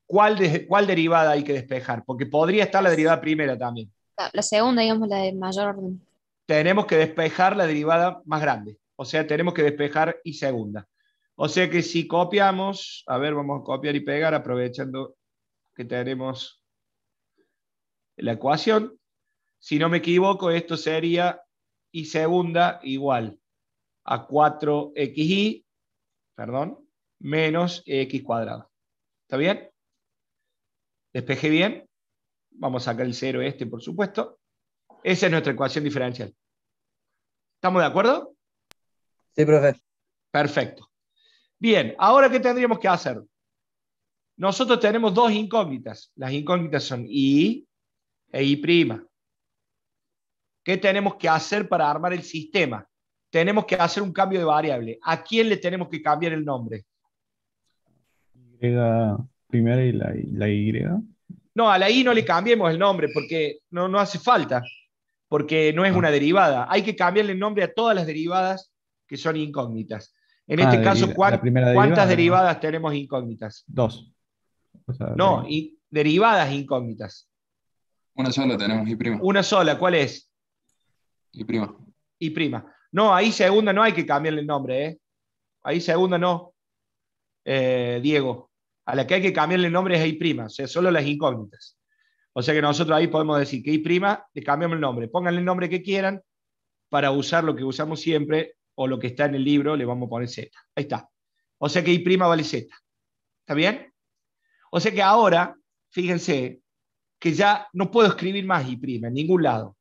¿Cuál derivada hay que despejar? Porque podría estar la derivada primera también la segunda, digamos, la de mayor orden. Tenemos que despejar la derivada más grande. O sea, tenemos que despejar y segunda. O sea que si copiamos, a ver, vamos a copiar y pegar aprovechando que tenemos la ecuación. Si no me equivoco, esto sería y segunda igual a 4xy, perdón, menos x cuadrado. ¿Está bien? ¿Despeje bien? Vamos a sacar el cero este, por supuesto. Esa es nuestra ecuación diferencial. ¿Estamos de acuerdo? Sí, profe. Perfecto. Bien, ahora ¿qué tendríamos que hacer? Nosotros tenemos dos incógnitas. Las incógnitas son I e I'. ¿Qué tenemos que hacer para armar el sistema? Tenemos que hacer un cambio de variable. ¿A quién le tenemos que cambiar el nombre? Y primera y la, la Y. No, a la I no le cambiemos el nombre porque no, no hace falta, porque no es una ah. derivada. Hay que cambiarle el nombre a todas las derivadas que son incógnitas. En ah, este caso, ¿cuántas derivadas tenemos incógnitas? Dos. no, y derivadas incógnitas. Una sola tenemos, y Una sola, ¿cuál es? Y prima. Y prima. No, ahí segunda no hay que cambiarle el nombre, ¿eh? Ahí segunda no, eh, Diego a la que hay que cambiarle nombre es I', o sea, solo las incógnitas. O sea que nosotros ahí podemos decir que I', le cambiamos el nombre, pónganle el nombre que quieran para usar lo que usamos siempre o lo que está en el libro, le vamos a poner Z. Ahí está. O sea que I' vale Z. ¿Está bien? O sea que ahora, fíjense, que ya no puedo escribir más I' en ningún lado.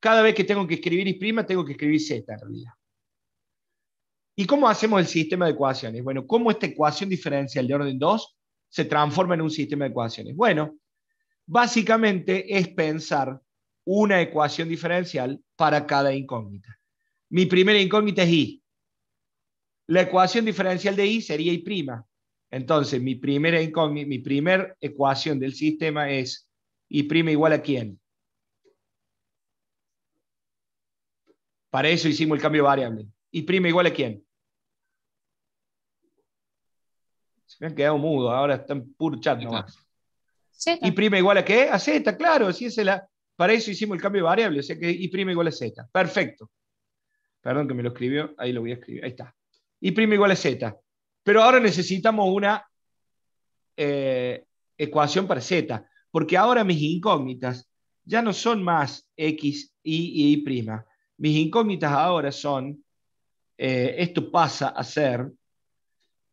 Cada vez que tengo que escribir I', tengo que escribir Z en realidad. ¿Y cómo hacemos el sistema de ecuaciones? Bueno, ¿cómo esta ecuación diferencial de orden 2 se transforma en un sistema de ecuaciones? Bueno, básicamente es pensar una ecuación diferencial para cada incógnita. Mi primera incógnita es i. La ecuación diferencial de i sería i'. Entonces, mi primera mi primer ecuación del sistema es i' igual a quién? Para eso hicimos el cambio variable y prima igual a quién. Se me han quedado mudo ahora están pur chat nomás. Y prima igual a qué? A Z, claro, si es la, para eso hicimos el cambio de variable, o sea que y prima igual a Z. Perfecto. Perdón que me lo escribió, ahí lo voy a escribir, ahí está. Y prima igual a Z. Pero ahora necesitamos una eh, ecuación para Z, porque ahora mis incógnitas ya no son más X, Y y Y'. Mis incógnitas ahora son eh, esto pasa a ser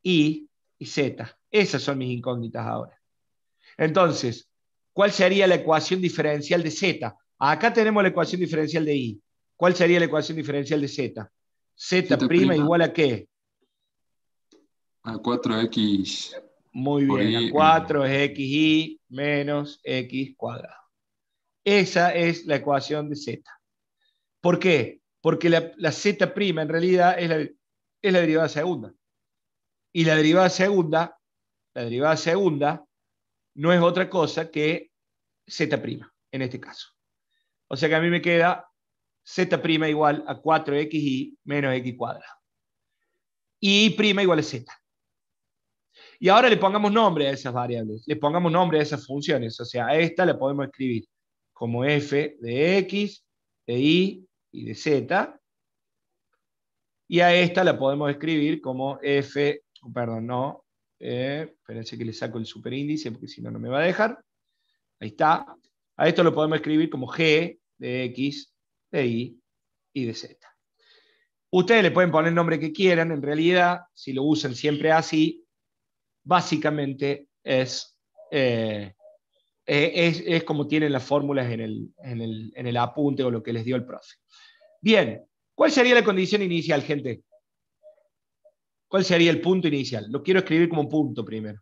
I y Z. Esas son mis incógnitas ahora. Entonces, ¿cuál sería la ecuación diferencial de Z? Acá tenemos la ecuación diferencial de I. ¿Cuál sería la ecuación diferencial de Z? Z, prima igual a qué? A 4x. Muy bien, a 4 x y menos x cuadrado. Esa es la ecuación de z. ¿Por qué? porque la, la Z' en realidad es la, derivada segunda. Y la derivada segunda, la derivada segunda, no es otra cosa que Z' en este caso. O sea que a mí me queda Z' igual a 4xy menos x cuadrado. Y prima igual a z. Y ahora le pongamos nombre a esas variables, le pongamos nombre a esas funciones. O sea, a esta la podemos escribir como f de x, de y, y de z. Y a esta la podemos escribir como f, perdón, no, eh, espérense que le saco el superíndice porque si no, no me va a dejar. Ahí está. A esto lo podemos escribir como g de x, de y y de z. Ustedes le pueden poner el nombre que quieran, en realidad, si lo usan siempre así, básicamente es eh, eh, es, como tienen las fórmulas en el, en el apunte o lo que les dio el profe. Bien, ¿cuál sería la condición inicial, gente? ¿Cuál sería el punto inicial? Lo quiero escribir como punto primero.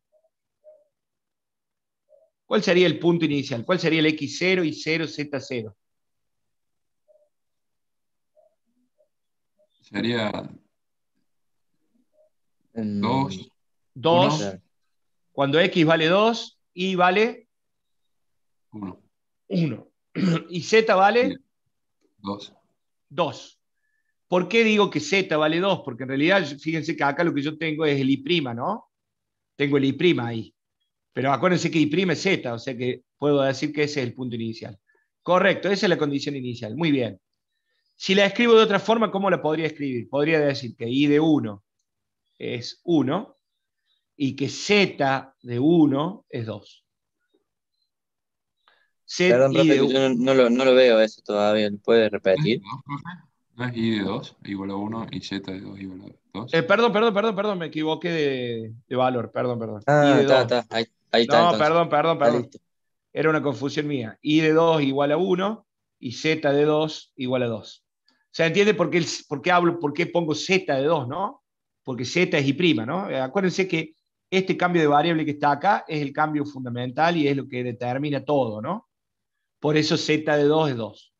¿Cuál sería el punto inicial? ¿Cuál sería el X0, Y0, Z0? Sería 2. Mm, 2. Cuando X vale 2, Y vale 1 Uno. ¿Y Z vale? 2 Dos. ¿Por qué digo que Z vale 2? Porque en realidad, fíjense que acá lo que yo tengo es el I', ¿no? Tengo el I' ahí. Pero acuérdense que I' es Z, o sea que puedo decir que ese es el punto inicial. Correcto, esa es la condición inicial. Muy bien. Si la escribo de otra forma, ¿cómo la podría escribir? Podría decir que I de 1 es 1 y que Z de 1 es 2 yo no, lo, veo eso todavía, puede repetir? No es I de 2 igual a 1 y Z de 2 igual a 2. Eh, perdón, perdón, perdón, perdón, me equivoqué de, valor, perdón, perdón. Ah, ahí, está. No, perdón, perdón, perdón. Era una confusión mía. I de 2 igual a 1 y Z de 2 igual a 2. O sea, ¿entiende por qué, por hablo, por qué pongo Z de 2, no? Porque Z es I', ¿no? Eh, acuérdense que este cambio de variable que está acá es el cambio fundamental y es lo que determina todo, ¿no? Por eso z de 2 es 2.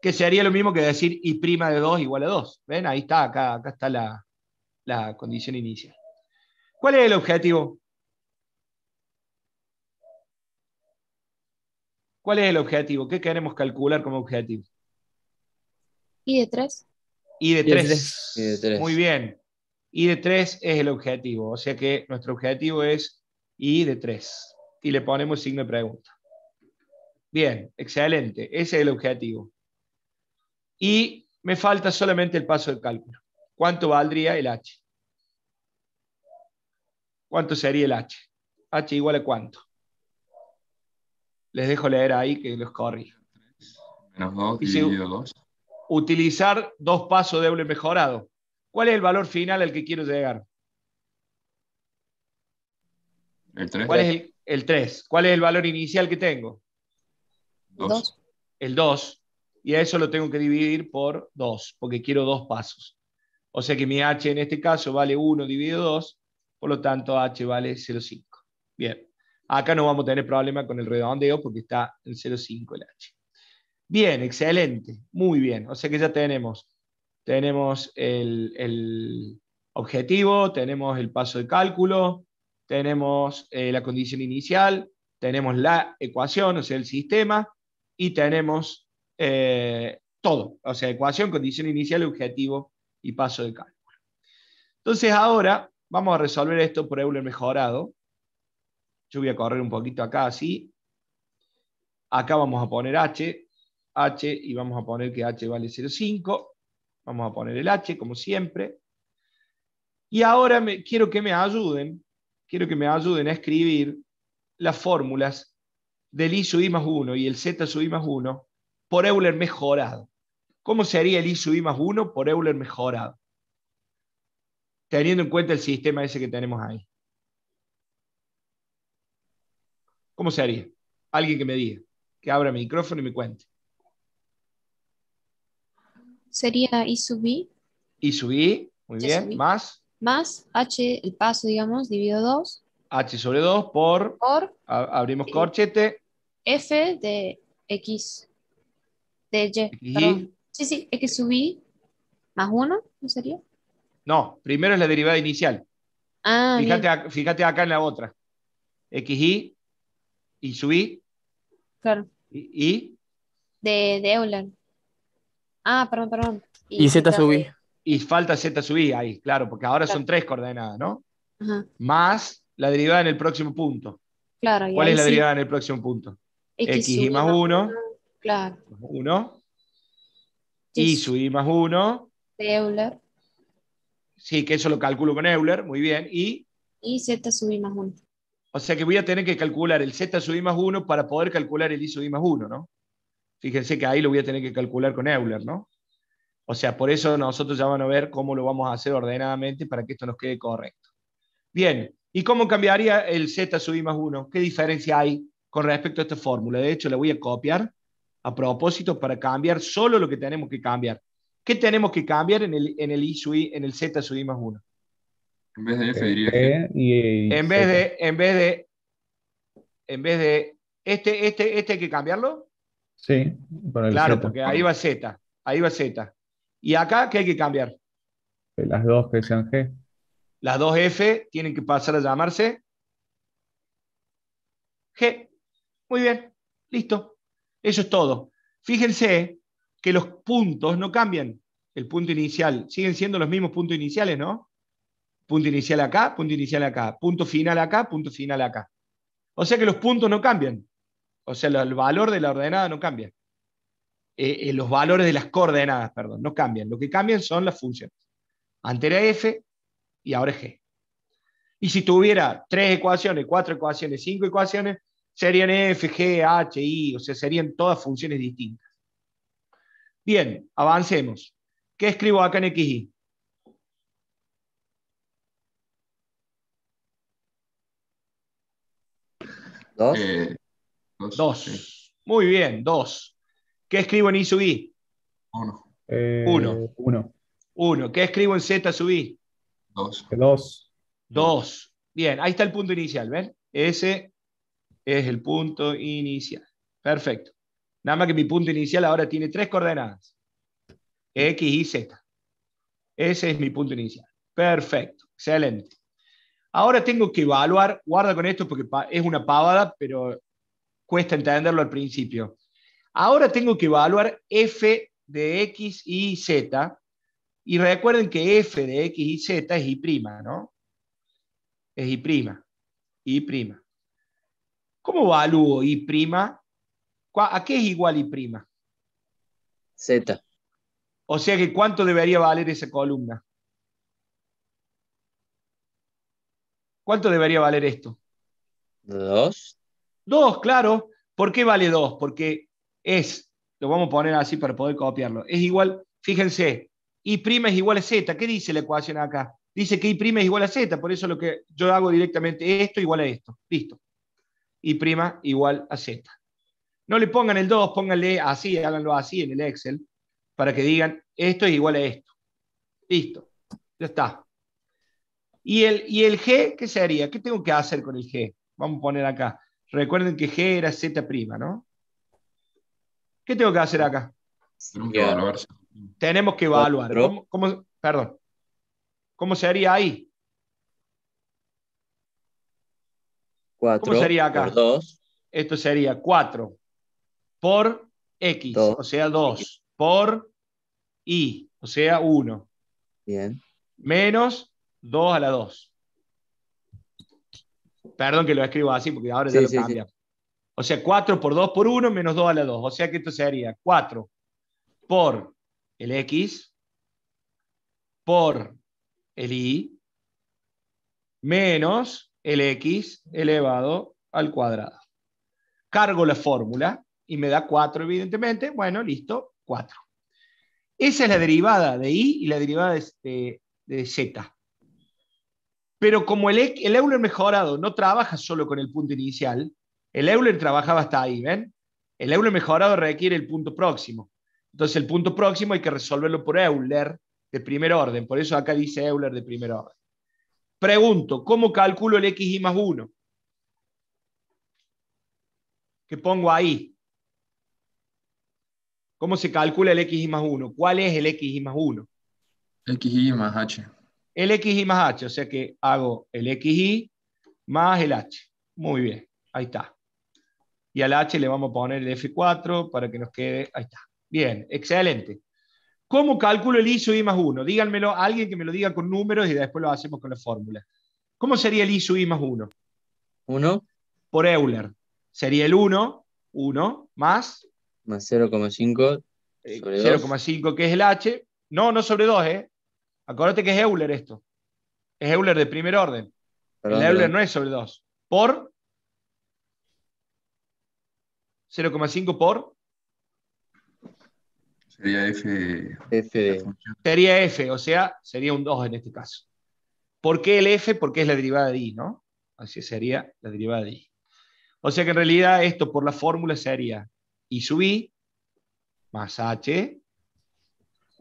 Que sería lo mismo que decir y' de 2 igual a 2. ¿Ven? Ahí está, acá, acá está la, la condición inicial. ¿Cuál es el objetivo? ¿Cuál es el objetivo? ¿Qué queremos calcular como objetivo? I de 3. I de 3. I de 3. Muy bien. I de 3 es el objetivo. O sea que nuestro objetivo es I de 3. Y le ponemos signo de pregunta. Bien, excelente. Ese es el objetivo. Y me falta solamente el paso de cálculo. ¿Cuánto valdría el H? ¿Cuánto sería el H? H igual a cuánto. Les dejo leer ahí que los corrijo. Menos 2 2. Utilizar dos pasos de doble mejorado. ¿Cuál es el valor final al que quiero llegar? El 3. el 3? ¿Cuál es el valor inicial que tengo? El 2. Y a eso lo tengo que dividir por 2, porque quiero dos pasos. O sea que mi h en este caso vale 1 dividido 2, por lo tanto h vale 0,5. Bien, acá no vamos a tener problema con el redondeo porque está el 0,5 el h. Bien, excelente, muy bien. O sea que ya tenemos, tenemos el, objetivo, tenemos el paso de cálculo, tenemos eh, la condición inicial, tenemos la ecuación, o sea, el sistema, y tenemos eh, todo, o sea, ecuación, condición inicial, objetivo y paso de cálculo. Entonces ahora vamos a resolver esto por Euler mejorado. Yo voy a correr un poquito acá así. Acá vamos a poner H, H y vamos a poner que H vale 0,5. Vamos a poner el H como siempre. Y ahora me, quiero que me ayuden, quiero que me ayuden a escribir las fórmulas del I sub I más 1 y el Z sub I más 1 por Euler mejorado. ¿Cómo haría el I sub I más 1 por Euler mejorado? Teniendo en cuenta el sistema ese que tenemos ahí. ¿Cómo se haría Alguien que me diga, que abra el micrófono y me cuente. Sería I sub I. I sub I, muy bien, más. Más H, el paso, digamos, dividido 2. H sobre 2 por, abrimos corchete. F de X, de Y, Sí, sí, X sub i. más 1, ¿no sería? No, primero es la derivada inicial. Ah, fíjate, fíjate, acá en la otra. x y sub I. Claro. Y. de, de Euler. Ah, perdón, perdón. Y, Z sub Y falta Z sub ahí, claro, porque ahora son tres coordenadas, ¿no? Ajá. Más la derivada en el próximo punto. Claro, ¿Cuál es la derivada en el próximo punto? X, y más 1. Claro. 1. Y subí más 1. De Euler. Sí, que eso lo calculo con Euler, muy bien. Y. Y z sub más 1. O sea que voy a tener que calcular el z sub más 1 para poder calcular el Y sub más 1, ¿no? Fíjense que ahí lo voy a tener que calcular con Euler, ¿no? O sea, por eso nosotros ya van a ver cómo lo vamos a hacer ordenadamente para que esto nos quede correcto. Bien, ¿Y cómo cambiaría el Z sub i más 1? ¿Qué diferencia hay con respecto a esta fórmula? De hecho, la voy a copiar a propósito para cambiar solo lo que tenemos que cambiar. ¿Qué tenemos que cambiar en el, en el, I en el Z sub i más 1? En vez de F e, diría e Y, e, en, vez de, en vez de... En vez de... Este, este, este hay que cambiarlo. Sí, Claro, porque ahí va Z. Ahí va Z. ¿Y acá qué hay que cambiar? Las dos que sean G. Las dos F tienen que pasar a llamarse G. Muy bien, listo. Eso es todo. Fíjense que los puntos no cambian. El punto inicial, siguen siendo los mismos puntos iniciales, ¿no? Punto inicial acá, punto inicial acá, punto final acá, punto final acá. O sea que los puntos no cambian. O sea, el valor de la ordenada no cambia. Eh, eh, los valores de las coordenadas, perdón, no cambian. Lo que cambian son las funciones. Anterior f y ahora es G. Y si tuviera tres ecuaciones, cuatro ecuaciones, cinco ecuaciones, serían F, G, H, I, o sea, serían todas funciones distintas. Bien, avancemos. ¿Qué escribo acá en X, eh, Dos. dos. Muy bien, dos. ¿Qué escribo en Y, sub I? Uno. Eh, uno. Uno. Uno. ¿Qué escribo en Z sub I? Dos. Dos. Bien, ahí está el punto inicial, ¿ven? Ese es el punto inicial. Perfecto. Nada más que mi punto inicial ahora tiene tres coordenadas. X y Z. Ese es mi punto inicial. Perfecto. Excelente. Ahora tengo que evaluar, guarda con esto porque es una pavada, pero cuesta entenderlo al principio. Ahora tengo que evaluar f de x y z y recuerden que f de x y z es y', ¿no? Es y', y'. ¿Cómo evalúo y'? ¿A qué es igual y'? Z. O sea que ¿cuánto debería valer esa columna? ¿Cuánto debería valer esto? Dos. Dos, claro. ¿Por qué vale dos? Porque es, lo vamos a poner así para poder copiarlo, es igual, fíjense, y' es igual a z. ¿Qué dice la ecuación acá? Dice que y' es igual a z, por eso lo que yo hago directamente esto igual a esto. Listo. Y' igual a z. No le pongan el 2, pónganle así, háganlo así en el Excel, para que digan, esto es igual a esto. Listo. Ya está. ¿Y el, y el G qué haría ¿Qué tengo que hacer con el G? Vamos a poner acá. Recuerden que G era Z', ¿no? ¿Qué tengo que hacer acá? tenemos que evaluar. ¿Cómo, cómo, perdón. ¿Cómo sería ahí? 4 ¿Cómo sería acá? Por Esto sería 4 por X, o sea 2, por Y, o sea 1. Bien. Menos 2 a la 2. Perdón que lo escribo así porque ahora ya lo sí, cambia. O sea, 4 por 2 por 1 menos 2 a la 2. O sea que esto sería 4 por el X por el Y menos el X elevado al cuadrado. Cargo la fórmula y me da 4, evidentemente. Bueno, listo, 4. Esa es la derivada de Y y la derivada este, de, Z. Pero como el, el Euler mejorado no trabaja solo con el punto inicial, el Euler trabajaba hasta ahí, ¿ven? El Euler mejorado requiere el punto próximo. Entonces el punto próximo hay que resolverlo por Euler de primer orden. Por eso acá dice Euler de primer orden. Pregunto, ¿cómo calculo el xi más 1? ¿Qué pongo ahí? ¿Cómo se calcula el xi más 1? ¿Cuál es el xi más 1? xi más h. El xi más h, o sea que hago el xi más el h. Muy bien, ahí está. Y al h le vamos a poner el f4 para que nos quede, ahí está. Bien, excelente. ¿Cómo calculo el I sub I más 1? Díganmelo a alguien que me lo diga con números y después lo hacemos con la fórmula. ¿Cómo sería el I sub I más 1? 1. Por Euler. Sería el 1, 1, más... Más 0,5 0,5 eh, que es el H. No, no sobre 2, ¿eh? Acuérdate que es Euler esto. Es Euler de primer orden. el Euler no es sobre 2. Por 0,5 por Sería F. Sería F, o sea, sería un 2 en este caso. ¿Por qué el F? Porque es la derivada de I, ¿no? Así sería la derivada de I. O sea que en realidad esto por la fórmula sería I sub I más H,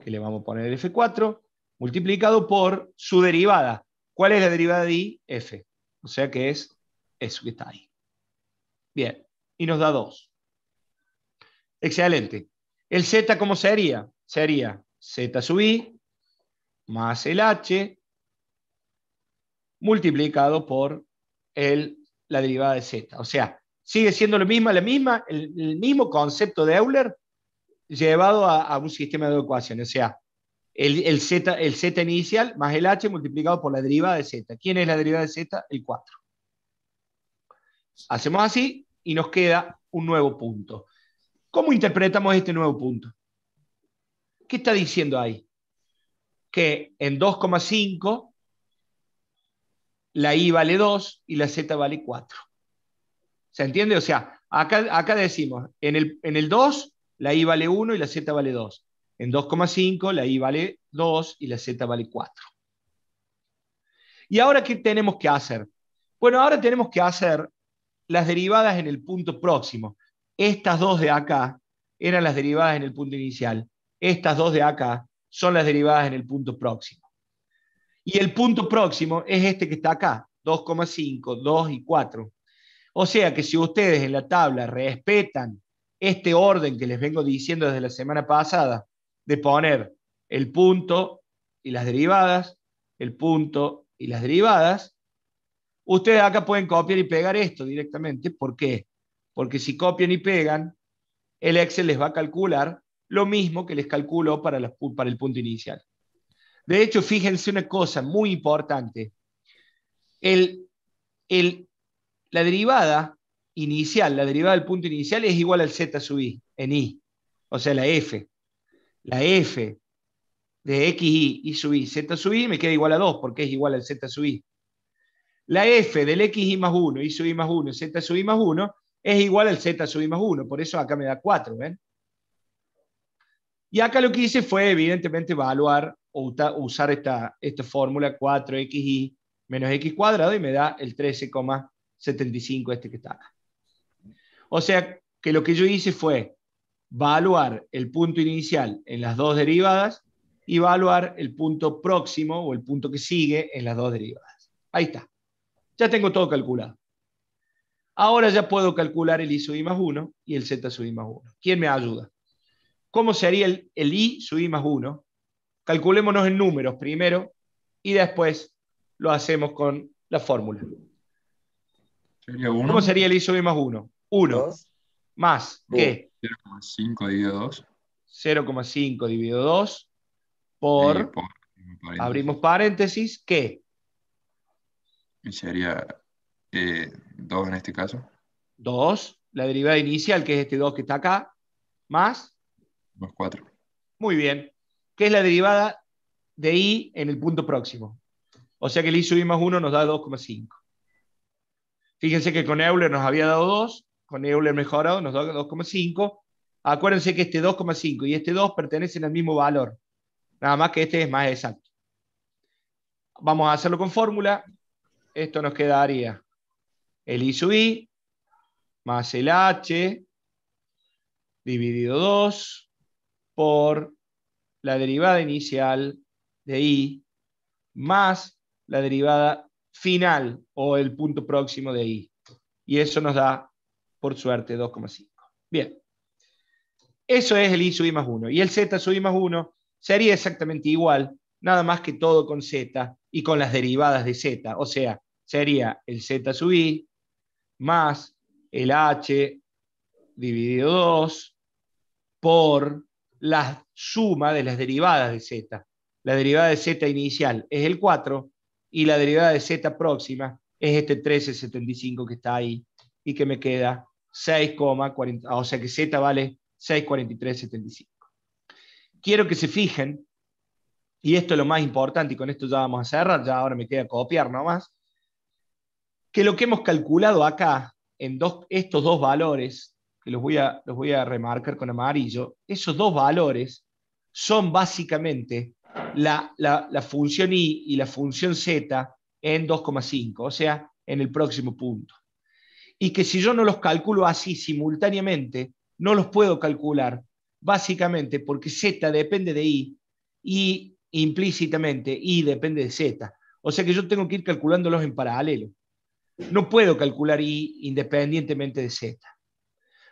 que le vamos a poner el F4, multiplicado por su derivada. ¿Cuál es la derivada de I? F. O sea que es eso que está ahí. Bien, y nos da 2. Excelente. ¿El Z cómo sería? Sería Z sub I más el H multiplicado por la derivada de Z. O sea, sigue siendo lo mismo, la misma, el, mismo concepto de Euler llevado a, un sistema de ecuaciones. O sea, el, el, el Z inicial más el H multiplicado por la derivada de Z. ¿Quién es la derivada de Z? El 4. Hacemos así y nos queda un nuevo punto. ¿Cómo interpretamos este nuevo punto? ¿Qué está diciendo ahí? Que en 2,5 la I vale 2 y la Z vale 4. ¿Se entiende? O sea, acá, decimos, en el, en el 2 la I vale 1 y la Z vale 2. En 2,5 la I vale 2 y la Z vale 4. ¿Y ahora qué tenemos que hacer? Bueno, ahora tenemos que hacer las derivadas en el punto próximo. Estas dos de acá eran las derivadas en el punto inicial. Estas dos de acá son las derivadas en el punto próximo. Y el punto próximo es este que está acá, 2,5, 2 y 4. O sea que si ustedes en la tabla respetan este orden que les vengo diciendo desde la semana pasada, de poner el punto y las derivadas, el punto y las derivadas, ustedes acá pueden copiar y pegar esto directamente. ¿Por qué? porque si copian y pegan, el Excel les va a calcular lo mismo que les calculó para, el punto inicial. De hecho, fíjense una cosa muy importante. la derivada inicial, la derivada del punto inicial es igual al z sub i en i, o sea, la f. La f de X y sub i, z sub i me queda igual a 2 porque es igual al z sub i. La f del X i más 1, y sub i más 1, z sub i más 1 es igual al z sub i más 1, por eso acá me da 4, ¿ven? Y acá lo que hice fue, evidentemente, evaluar o usar esta, esta fórmula 4xy menos x cuadrado y me da el 13,75 este que está acá. O sea que lo que yo hice fue evaluar el punto inicial en las dos derivadas y evaluar el punto próximo o el punto que sigue en las dos derivadas. Ahí está. Ya tengo todo calculado. Ahora ya puedo calcular el I sub I más 1 y el Z sub I más 1. ¿Quién me ayuda? ¿Cómo sería el, I sub I más 1? Calculémonos en números primero y después lo hacemos con la fórmula. uno? ¿Cómo sería el I sub I más 1? 1 más ¿qué? 0,5 dividido 2. 0,5 dividido 2 por, abrimos paréntesis, ¿qué? sería eh, 2 en este caso. 2, la derivada inicial, que es este 2 que está acá, más. Más 4. Muy bien. ¿Qué es la derivada de i en el punto próximo? O sea que el i sub i más 1 nos da 2,5. Fíjense que con Euler nos había dado 2, con Euler mejorado nos da 2,5. Acuérdense que este 2,5 y este 2 pertenecen al mismo valor, nada más que este es más exacto. Vamos a hacerlo con fórmula. Esto nos quedaría el I sub I más el H dividido 2 por la derivada inicial de I más la derivada final o el punto próximo de I. Y eso nos da, por suerte, 2,5. Bien. Eso es el I sub I más 1. Y el Z sub I más 1 sería exactamente igual, nada más que todo con Z y con las derivadas de Z. O sea, sería el Z sub I más el h dividido 2 por la suma de las derivadas de z. La derivada de z inicial es el 4 y la derivada de z próxima es este 1375 que está ahí y que me queda 6,40, o sea que z vale 6,4375. Quiero que se fijen, y esto es lo más importante, y con esto ya vamos a cerrar, ya ahora me queda copiar nomás, que lo que hemos calculado acá, en estos dos valores, que los voy, a, los voy a remarcar con amarillo, esos dos valores son básicamente la, función i y la función z en 2,5, o sea, en el próximo punto. Y que si yo no los calculo así simultáneamente, no los puedo calcular, básicamente porque z depende de i y implícitamente i depende de z. O sea que yo tengo que ir calculándolos en paralelo no puedo calcular I independientemente de Z.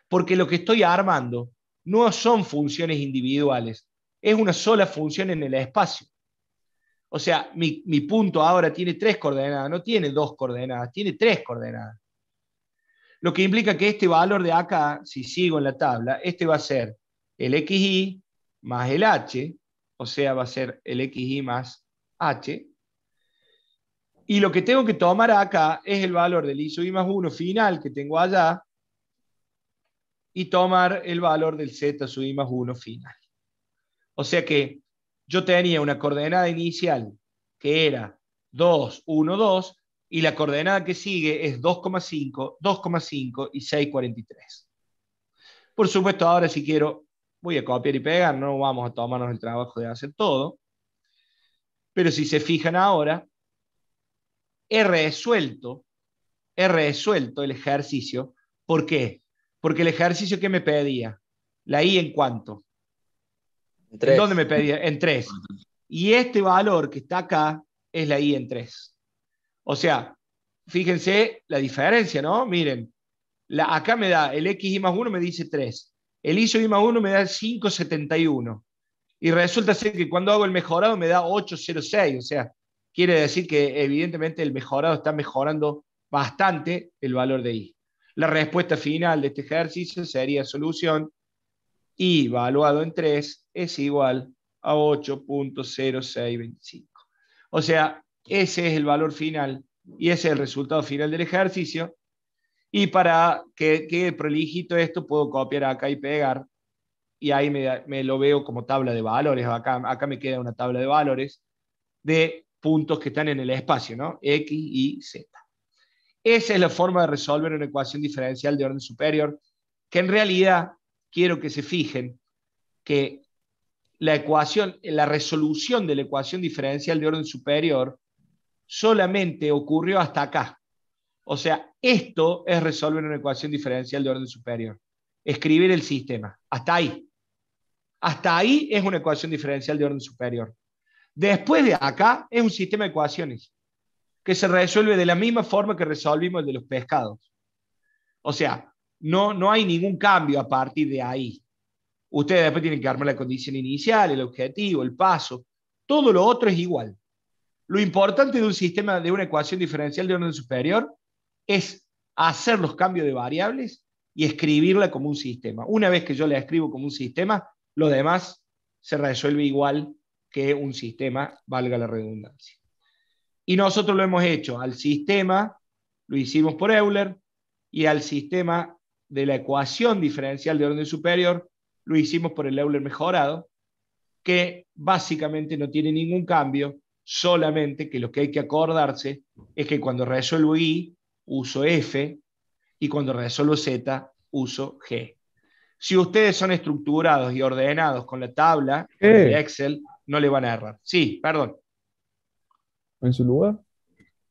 Porque lo que estoy armando no son funciones individuales, es una sola función en el espacio. O sea, mi, punto ahora tiene tres coordenadas, no tiene dos coordenadas, tiene tres coordenadas. Lo que implica que este valor de acá, si sigo en la tabla, este va a ser el XI más el H, o sea, va a ser el XY más H, y lo que tengo que tomar acá es el valor del sub I más 1 final que tengo allá y tomar el valor del Z sub I más 1 final. O sea que yo tenía una coordenada inicial que era 2, 1, 2 y la coordenada que sigue es 2,5, 2,5 y 6,43. Por supuesto, ahora si quiero voy a copiar y pegar, no vamos a tomarnos el trabajo de hacer todo. Pero si se fijan ahora, he resuelto, he resuelto el ejercicio. ¿Por qué? Porque el ejercicio que me pedía, la I en cuánto. En, tres. ¿En dónde me pedía? En 3. Y este valor que está acá es la I en 3. O sea, fíjense la diferencia, ¿no? Miren, acá me da el x más 1 me dice 3. El ISO i más 1 me da 5,71. Y resulta ser que cuando hago el mejorado me da 8,06. O sea, Quiere decir que evidentemente el mejorado está mejorando bastante el valor de I. La respuesta final de este ejercicio sería solución I evaluado en 3 es igual a 8.0625. O sea, ese es el valor final y ese es el resultado final del ejercicio. Y para que quede prolijito esto, puedo copiar acá y pegar. Y ahí me, lo veo como tabla de valores. Acá, acá me queda una tabla de valores de puntos que están en el espacio, ¿no? X, Y, Z. Esa es la forma de resolver una ecuación diferencial de orden superior, que en realidad quiero que se fijen que la ecuación, la resolución de la ecuación diferencial de orden superior solamente ocurrió hasta acá. O sea, esto es resolver una ecuación diferencial de orden superior. Escribir el sistema. Hasta ahí. Hasta ahí es una ecuación diferencial de orden superior. Después de acá es un sistema de ecuaciones que se resuelve de la misma forma que resolvimos el de los pescados. O sea, no, no hay ningún cambio a partir de ahí. Ustedes después tienen que armar la condición inicial, el objetivo, el paso. Todo lo otro es igual. Lo importante de un sistema de una ecuación diferencial de orden superior es hacer los cambios de variables y escribirla como un sistema. Una vez que yo la escribo como un sistema, lo demás se resuelve igual que un sistema, valga la redundancia. Y nosotros lo hemos hecho al sistema, lo hicimos por Euler, y al sistema de la ecuación diferencial de orden superior, lo hicimos por el Euler mejorado, que básicamente no tiene ningún cambio, solamente que lo que hay que acordarse es que cuando resuelvo I, uso F, y cuando resuelvo Z, uso G. Si ustedes son estructurados y ordenados con la tabla de Excel, no le van a errar. Sí, perdón. ¿En su lugar?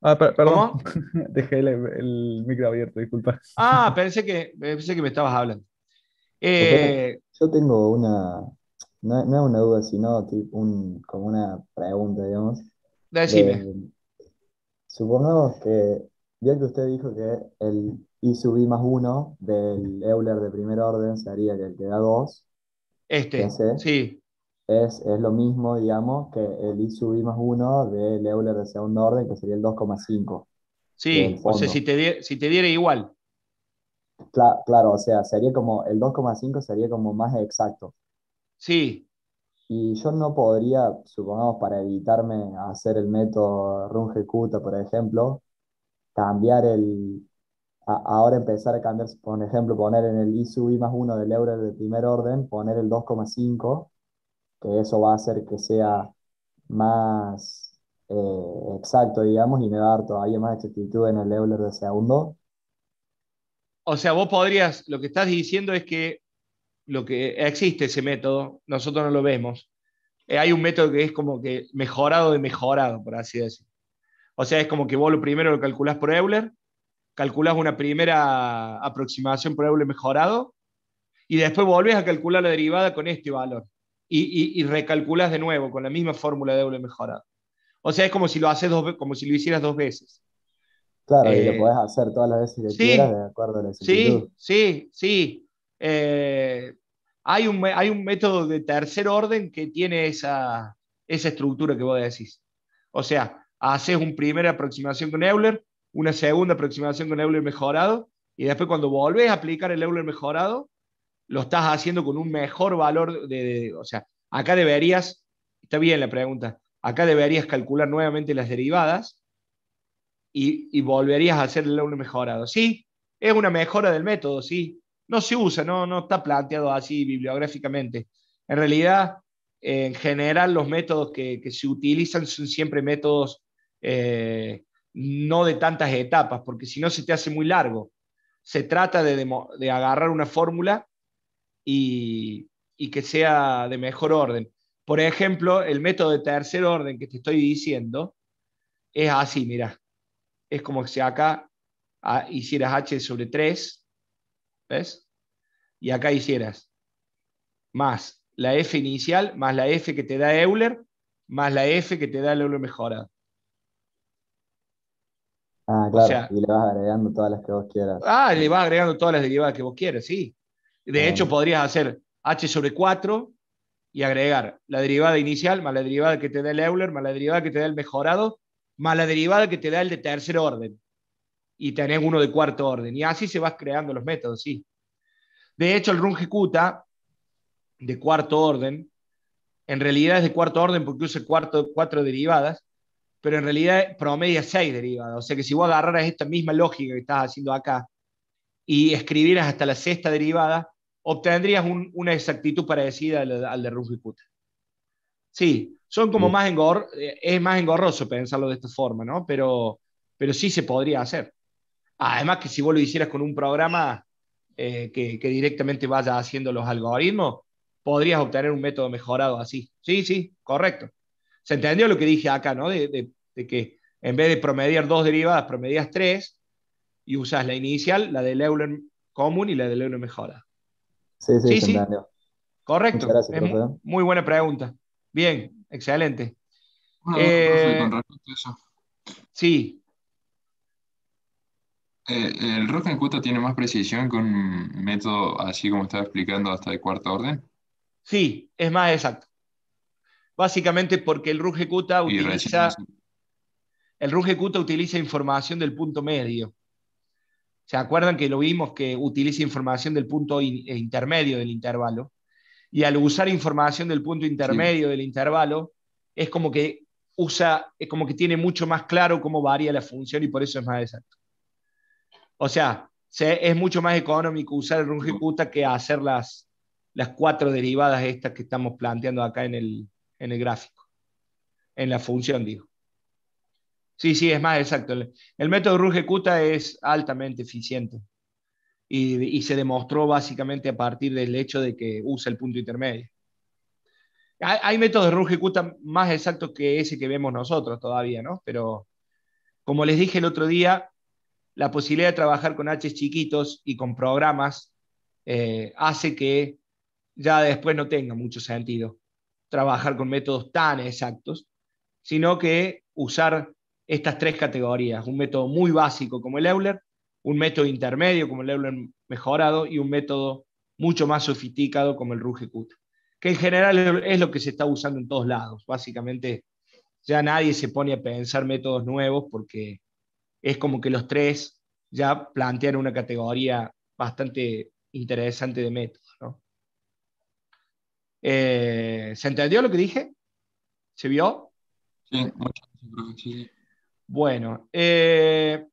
Ah, perdón. Dejé el, micro abierto, disculpa. Ah, pensé que, pensé que me estabas hablando. Eh, Yo tengo una, no, no, una duda, sino como una pregunta, digamos. Decime. Eh, supongamos que, ya que usted dijo que el I sub I más 1 del Euler de primer orden sería que el que da 2. Este, sí es, lo mismo, digamos, que el I sub I más 1 del Euler de segundo orden, que sería el 2,5. Sí, o sea, si te, diera, si te diera igual. claro, o sea, sería como, el 2,5 sería como más exacto. Sí. Y yo no podría, supongamos, para evitarme hacer el método runge kutta por ejemplo, cambiar el, ahora empezar a cambiar, por ejemplo, poner en el I sub I más 1 del Euler de primer orden, poner el 2,5 que eso va a hacer que sea más eh, exacto, digamos, y me va a dar todavía más exactitud en el Euler de segundo. O sea, vos podrías, lo que estás diciendo es que lo que existe ese método, nosotros no lo vemos. Eh, hay un método que es como que mejorado de mejorado, por así decirlo. O sea, es como que vos lo primero lo calculás por Euler, calculás una primera aproximación por Euler mejorado, y después volvés a calcular la derivada con este valor y, recalculas de nuevo con la misma fórmula de Euler mejorado. O sea, es como si lo haces dos, como si lo hicieras dos veces. Claro, y lo eh, podés hacer todas las veces que quieras de acuerdo a la Sí, sí, sí. Eh, hay, un, hay un método de tercer orden que tiene esa, esa estructura que vos decís. O sea, haces una primera aproximación con Euler, una segunda aproximación con Euler mejorado, y después cuando volvés a aplicar el Euler mejorado, lo estás haciendo con un mejor valor de, o sea, acá deberías, está bien la pregunta, acá deberías calcular nuevamente las derivadas y, volverías a hacerle un mejorado. Sí, es una mejora del método, sí. No se usa, no, no está planteado así bibliográficamente. En realidad, en general, los métodos que, se utilizan son siempre métodos eh, no de tantas etapas, porque si no se te hace muy largo. Se trata de agarrar una fórmula y, que sea de mejor orden. Por ejemplo, el método de tercer orden que te estoy diciendo es así, mira. Es como si acá ah, hicieras h sobre 3, ¿ves? Y acá hicieras más la f inicial, más la f que te da Euler, más la f que te da el Euler mejorado. Ah, claro, y le vas agregando todas las que vos quieras. Ah, le vas agregando todas las derivadas que vos quieras, sí. De ah. hecho, podrías hacer h sobre 4 y agregar la derivada inicial más la derivada que te da el Euler, más la derivada que te da el mejorado, más la derivada que te da el de tercer orden. Y tenés uno de cuarto orden. Y así se vas creando los métodos, sí. De hecho, el run ejecuta de cuarto orden, en realidad es de cuarto orden porque usa cuarto, cuatro derivadas, pero en realidad promedia seis derivadas. O sea que si vos agarraras esta misma lógica que estás haciendo acá, y escribieras hasta la sexta derivada, obtendrías una exactitud parecida al, de Rufi kutta Sí, son como más engor, eh, es más engorroso pensarlo de esta forma, ¿no? Pero, pero sí se podría hacer. Además que si vos lo hicieras con un programa eh, que, directamente vaya haciendo los algoritmos, podrías obtener un método mejorado así. Sí, sí, correcto. ¿Se entendió lo que dije acá, no? De, de que en vez de promediar dos derivadas, promedias tres, y usas la inicial, la del Euler común y la del Euler mejora. Sí, sí, sí. Correcto. muy buena pregunta. Bien, excelente. Eh, eso. Sí. Eh, ¿El Runge en tiene más precisión con un método así como estaba explicando hasta de cuarto orden? Sí, es más exacto. Básicamente porque el ruge utiliza, el utiliza información del punto medio. ¿Se acuerdan que lo vimos que utiliza información del punto eh, intermedio del intervalo? Y al usar información del punto intermedio del intervalo, es como que usa, es como que tiene mucho más claro cómo varía la función y por eso es más exacto. O sea, es mucho más económico usar el Runge-Kutta que hacer las, las cuatro derivadas estas que estamos planteando acá en el, en el gráfico, en la función, digo. Sí, sí, es más exacto. El, método Ruge Kuta es altamente eficiente y, se demostró básicamente a partir del hecho de que usa el punto intermedio. Hay, métodos de Ruge más exactos que ese que vemos nosotros todavía, ¿no? Pero como les dije el otro día, la posibilidad de trabajar con H chiquitos y con programas eh, hace que ya después no tenga mucho sentido trabajar con métodos tan exactos, sino que usar estas tres categorías, un método muy básico como el Euler, un método intermedio como el Euler mejorado y un método mucho más sofisticado como el Ruge-Kutta. que en general es lo que se está usando en todos lados. Básicamente ya nadie se pone a pensar métodos nuevos porque es como que los tres ya plantean una categoría bastante interesante de métodos. Eh, ¿Se entendió lo que dije? ¿Se vio? Sí, muchas gracias. Bueno, eh,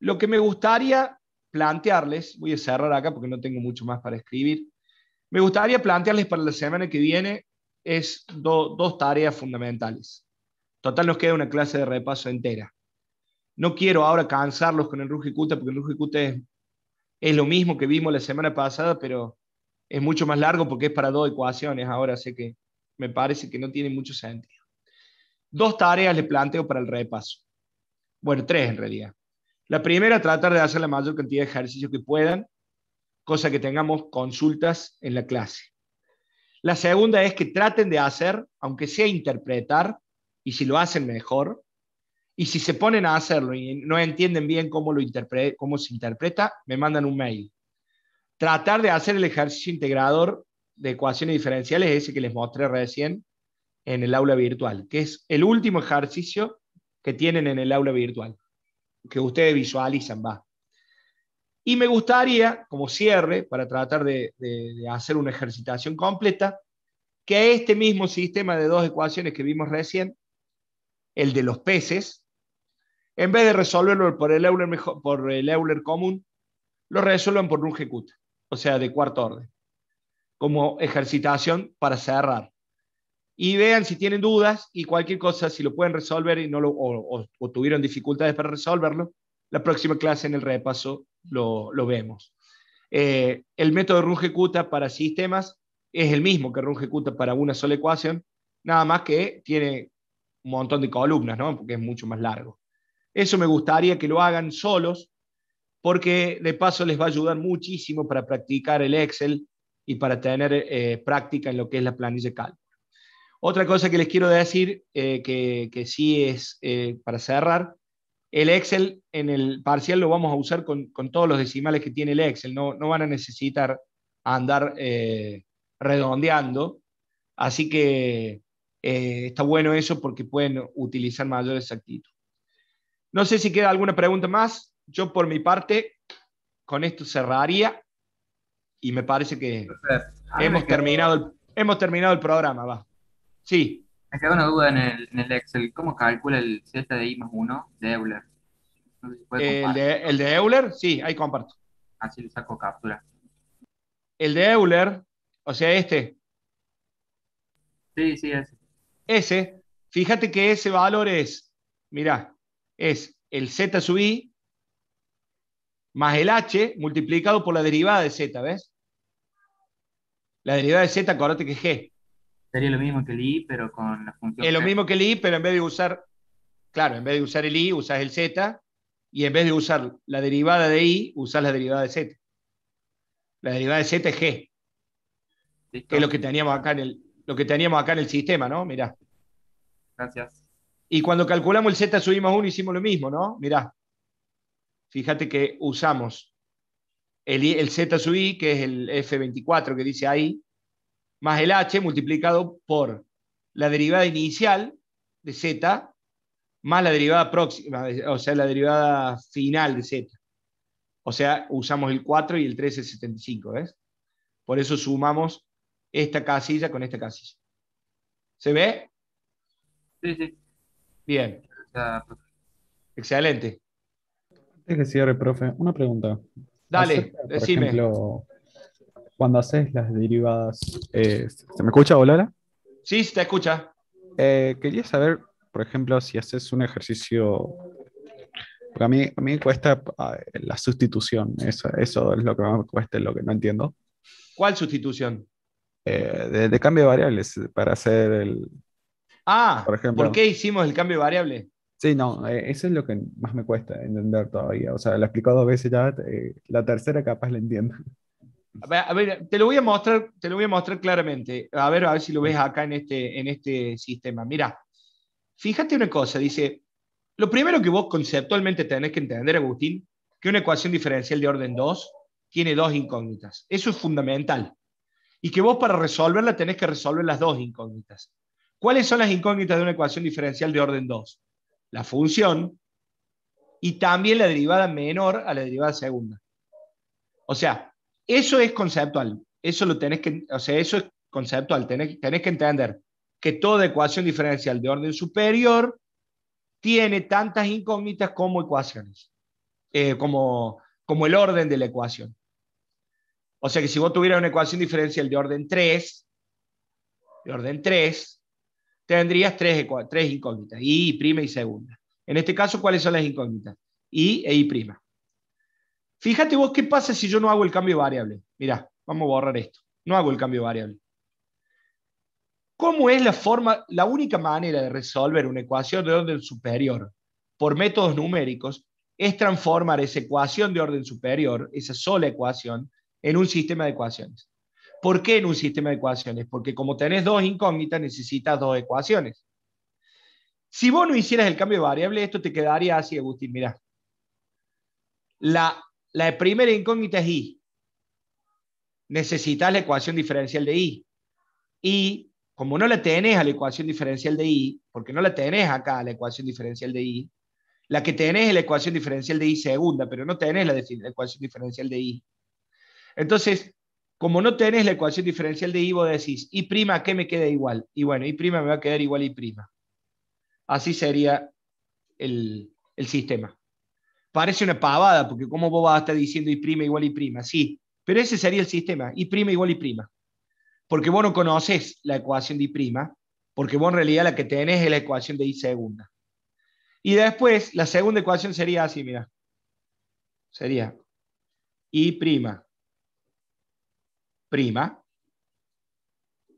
lo que me gustaría plantearles, voy a cerrar acá porque no tengo mucho más para escribir, me gustaría plantearles para la semana que viene es dos tareas fundamentales. Total, nos queda una clase de repaso entera. No quiero ahora cansarlos con el Rugicuta, porque el Rugicuta es, es lo mismo que vimos la semana pasada, pero es mucho más largo porque es para dos ecuaciones ahora, sé que me parece que no tiene mucho sentido. Dos tareas le planteo para el repaso. Bueno, tres en realidad. La primera, tratar de hacer la mayor cantidad de ejercicios que puedan, cosa que tengamos consultas en la clase. La segunda es que traten de hacer, aunque sea interpretar, y si lo hacen mejor, y si se ponen a hacerlo y no entienden bien cómo, lo cómo se interpreta, me mandan un mail. Tratar de hacer el ejercicio integrador de ecuaciones diferenciales, ese que les mostré recién, en el aula virtual, que es el último ejercicio que tienen en el aula virtual, que ustedes visualizan, va. Y me gustaría, como cierre, para tratar de, hacer una ejercitación completa, que este mismo sistema de dos ecuaciones que vimos recién, el de los peces, en vez de resolverlo por el Euler, por el Euler común, lo resuelvan por un ejecut, o sea, de cuarto orden, como ejercitación para cerrar y vean si tienen dudas y cualquier cosa, si lo pueden resolver y no lo, o, tuvieron dificultades para resolverlo, la próxima clase en el repaso lo, vemos. Eh, el método de Runge-Kutta para sistemas es el mismo que Runge-Kutta para una sola ecuación, nada más que tiene un montón de columnas, porque es mucho más largo. Eso me gustaría que lo hagan solos, porque de paso les va a ayudar muchísimo para practicar el Excel y para tener eh, práctica en lo que es la planilla cálculo. Otra cosa que les quiero decir, eh, que, sí es eh, para cerrar, el Excel en el parcial lo vamos a usar con, todos los decimales que tiene el Excel, no, van a necesitar andar eh, redondeando, así que está bueno eso porque pueden utilizar mayor exactitud. No sé si queda alguna pregunta más, yo por mi parte con esto cerraría y me parece que hemos terminado, el, hemos terminado el programa, va. Sí. Me queda una duda en el, Excel. ¿Cómo calcula el Z de I más 1 de Euler? el, de, Euler, sí, ahí comparto. Así le saco captura. El de Euler, o sea, este. Sí, sí, ese. Ese, fíjate que ese valor es, mira, es el Z sub I más el H multiplicado por la derivada de Z, ¿ves? La derivada de Z, acuérdate que es G. Sería lo mismo que el i, pero con la función. Es lo mismo que el i, pero en vez de usar, claro, en vez de usar el i, usás el z, y en vez de usar la derivada de i, usás la derivada de z. La derivada de z es g. Que es lo que teníamos acá en el, lo que teníamos acá en el sistema, ¿no? Mirá. Gracias. Y cuando calculamos el z subimos 1 hicimos lo mismo, ¿no? Mirá. Fíjate que usamos el, el z sub i, que es el F24 que dice ahí, más el h multiplicado por la derivada inicial de z más la derivada próxima, o sea, la derivada final de z. O sea, usamos el 4 y el 3 75, ¿ves? Por eso sumamos esta casilla con esta casilla. ¿Se ve? Sí, sí. Bien. Excelente. Antes que cierre, profe, una pregunta. Dale, decime cuando haces las derivadas. Eh, ¿Se me escucha, Olala? Sí, se te escucha. Eh, quería saber, por ejemplo, si haces un ejercicio. Porque a mí, a mí me cuesta ah, la sustitución, eso, eso es lo que más me cuesta, lo que no entiendo. ¿Cuál sustitución? Eh, de, cambio de variables, para hacer el. Ah, por, ejemplo. ¿por qué hicimos el cambio de variable? Sí, no, eso es lo que más me cuesta entender todavía. O sea, lo he explicado dos veces ya, la tercera capaz la entiendo. A ver, te lo voy a mostrar, te lo voy a mostrar claramente. A ver, a ver si lo ves acá en este, en este sistema. Mira, fíjate una cosa, dice, lo primero que vos conceptualmente tenés que entender, Agustín, que una ecuación diferencial de orden 2 tiene dos incógnitas. Eso es fundamental. Y que vos para resolverla tenés que resolver las dos incógnitas. ¿Cuáles son las incógnitas de una ecuación diferencial de orden 2? La función y también la derivada menor a la derivada segunda. O sea, eso es conceptual, eso lo tenés que, o eso es conceptual, tenés, que entender que toda ecuación diferencial de orden superior tiene tantas incógnitas como ecuaciones, eh, como, como el orden de la ecuación. O sea que si vos tuvieras una ecuación diferencial de orden 3, de orden 3, tendrías tres, tres incógnitas, I', y segunda. En este caso, ¿cuáles son las incógnitas? I e I'. Fíjate vos qué pasa si yo no hago el cambio variable. Mirá, vamos a borrar esto. No hago el cambio variable. ¿Cómo es la forma, la única manera de resolver una ecuación de orden superior por métodos numéricos es transformar esa ecuación de orden superior, esa sola ecuación, en un sistema de ecuaciones. ¿Por qué en un sistema de ecuaciones? Porque como tenés dos incógnitas, necesitas dos ecuaciones. Si vos no hicieras el cambio de variable, esto te quedaría así, Agustín, mirá. La la primera incógnita es I. Necesitas la ecuación diferencial de I. Y como no la tenés a la ecuación diferencial de I, porque no la tenés acá a la ecuación diferencial de I, la que tenés es la ecuación diferencial de I segunda, pero no tenés la, ecuación diferencial de I. Entonces, como no tenés la ecuación diferencial de I, vos decís, I' ¿qué me queda igual? Y bueno, I' me va a quedar igual a prima Así sería el sistema. Parece una pavada, porque cómo vos vas a estar diciendo y prima igual y prima, sí, pero ese sería el sistema, y prima igual y prima. Porque vos no conoces la ecuación de y prima, porque vos en realidad la que tenés es la ecuación de y segunda. Y después, la segunda ecuación sería así, mira. Sería y prima, prima,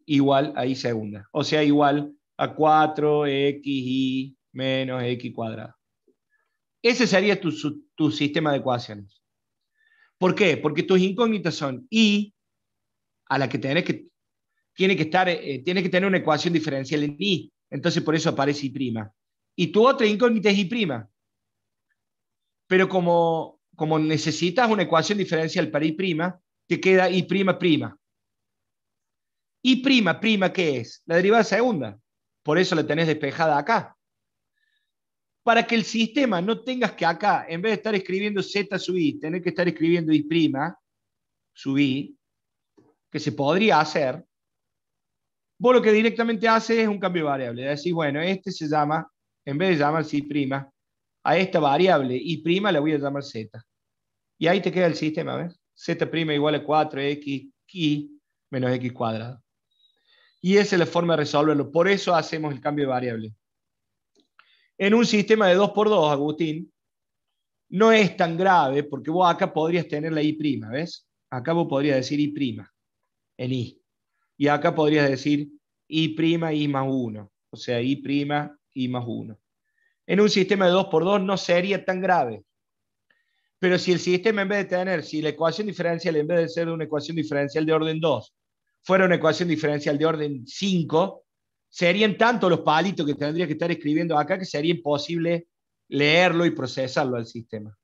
igual a y segunda. O sea, igual a 4xy menos x cuadrado. Ese sería tu, sistema de ecuaciones. ¿Por qué? Porque tus incógnitas son I, a la que tienes que, tiene que, estar, eh, tiene que tener una ecuación diferencial en I, entonces por eso aparece I'. Y tu otra incógnita es I'. Pero como, como necesitas una ecuación diferencial para I', te queda I'. ¿Y prima, prima qué es? La derivada segunda. Por eso la tenés despejada acá para que el sistema no tengas que acá, en vez de estar escribiendo Z sub i, tener que estar escribiendo Y prima, i, que se podría hacer, vos lo que directamente haces es un cambio de variable. Decís, bueno, este se llama, en vez de llamarse Y prima, a esta variable Y prima la voy a llamar Z. Y ahí te queda el sistema, ¿ves? Z prima igual a 4X, Y menos X cuadrado. Y esa es la forma de resolverlo. Por eso hacemos el cambio de variable. En un sistema de 2x2, Agustín, no es tan grave porque vos acá podrías tener la I', ¿ves? Acá vos podrías decir I' en I. Y acá podrías decir I', I más 1. O sea, I', I más 1. En un sistema de 2x2 no sería tan grave. Pero si el sistema en vez de tener, si la ecuación diferencial en vez de ser una ecuación diferencial de orden 2, fuera una ecuación diferencial de orden 5, serían tanto los palitos que tendría que estar escribiendo acá que sería imposible leerlo y procesarlo al sistema.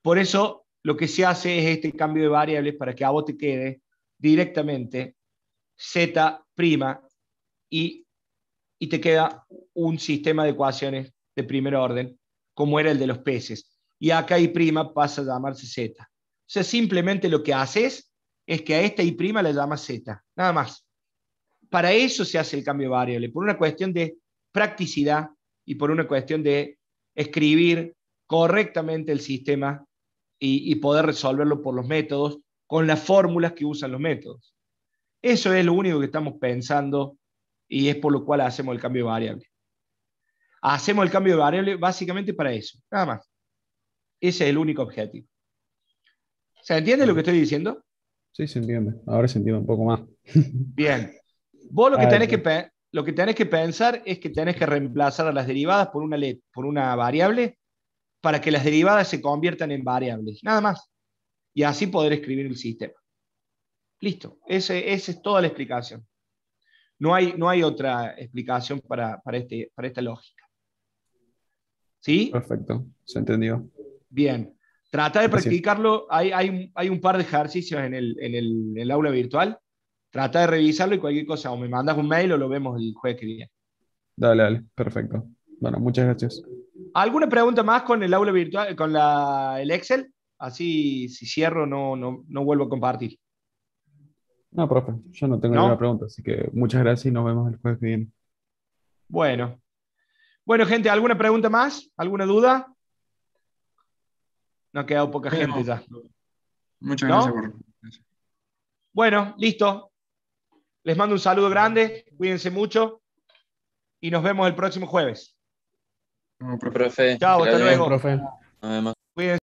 Por eso lo que se hace es este cambio de variables para que a vos te quede directamente z' y, y te queda un sistema de ecuaciones de primer orden, como era el de los peces. Y acá y' pasa a llamarse z. O sea, simplemente lo que haces es que a esta y' la llamas z, nada más para eso se hace el cambio variable, por una cuestión de practicidad y por una cuestión de escribir correctamente el sistema y, y poder resolverlo por los métodos, con las fórmulas que usan los métodos. Eso es lo único que estamos pensando y es por lo cual hacemos el cambio de variable. Hacemos el cambio de variable básicamente para eso, nada más. Ese es el único objetivo. ¿Se entiende lo que estoy diciendo? Sí, se entiende. Ahora se entiende un poco más. Bien. Vos lo que, tenés que, lo que que pensar es que tenés que reemplazar a las derivadas por una, por una variable para que las derivadas se conviertan en variables. Nada más. Y así poder escribir el sistema. Listo. Ese, esa es toda la explicación. No hay, no hay otra explicación para, este, para esta lógica. ¿Sí? Perfecto. Se entendió. Bien. Trata de practicarlo. Hay, hay, hay, un par de ejercicios en el aula virtual trata de revisarlo y cualquier cosa, o me mandas un mail o lo vemos el jueves que viene. Dale, dale, perfecto. Bueno, muchas gracias. ¿Alguna pregunta más con el aula virtual, con el Excel? Así, si cierro, no, no, vuelvo a compartir. No, profe, yo no tengo ninguna pregunta, así que muchas gracias y nos vemos el jueves que viene. Bueno. Bueno, gente, ¿alguna pregunta más? ¿Alguna duda? No ha quedado poca gente ya. Muchas gracias por... Bueno, listo. Les mando un saludo grande, cuídense mucho y nos vemos el próximo jueves. Chao, hasta luego. Profe. Además. Cuídense.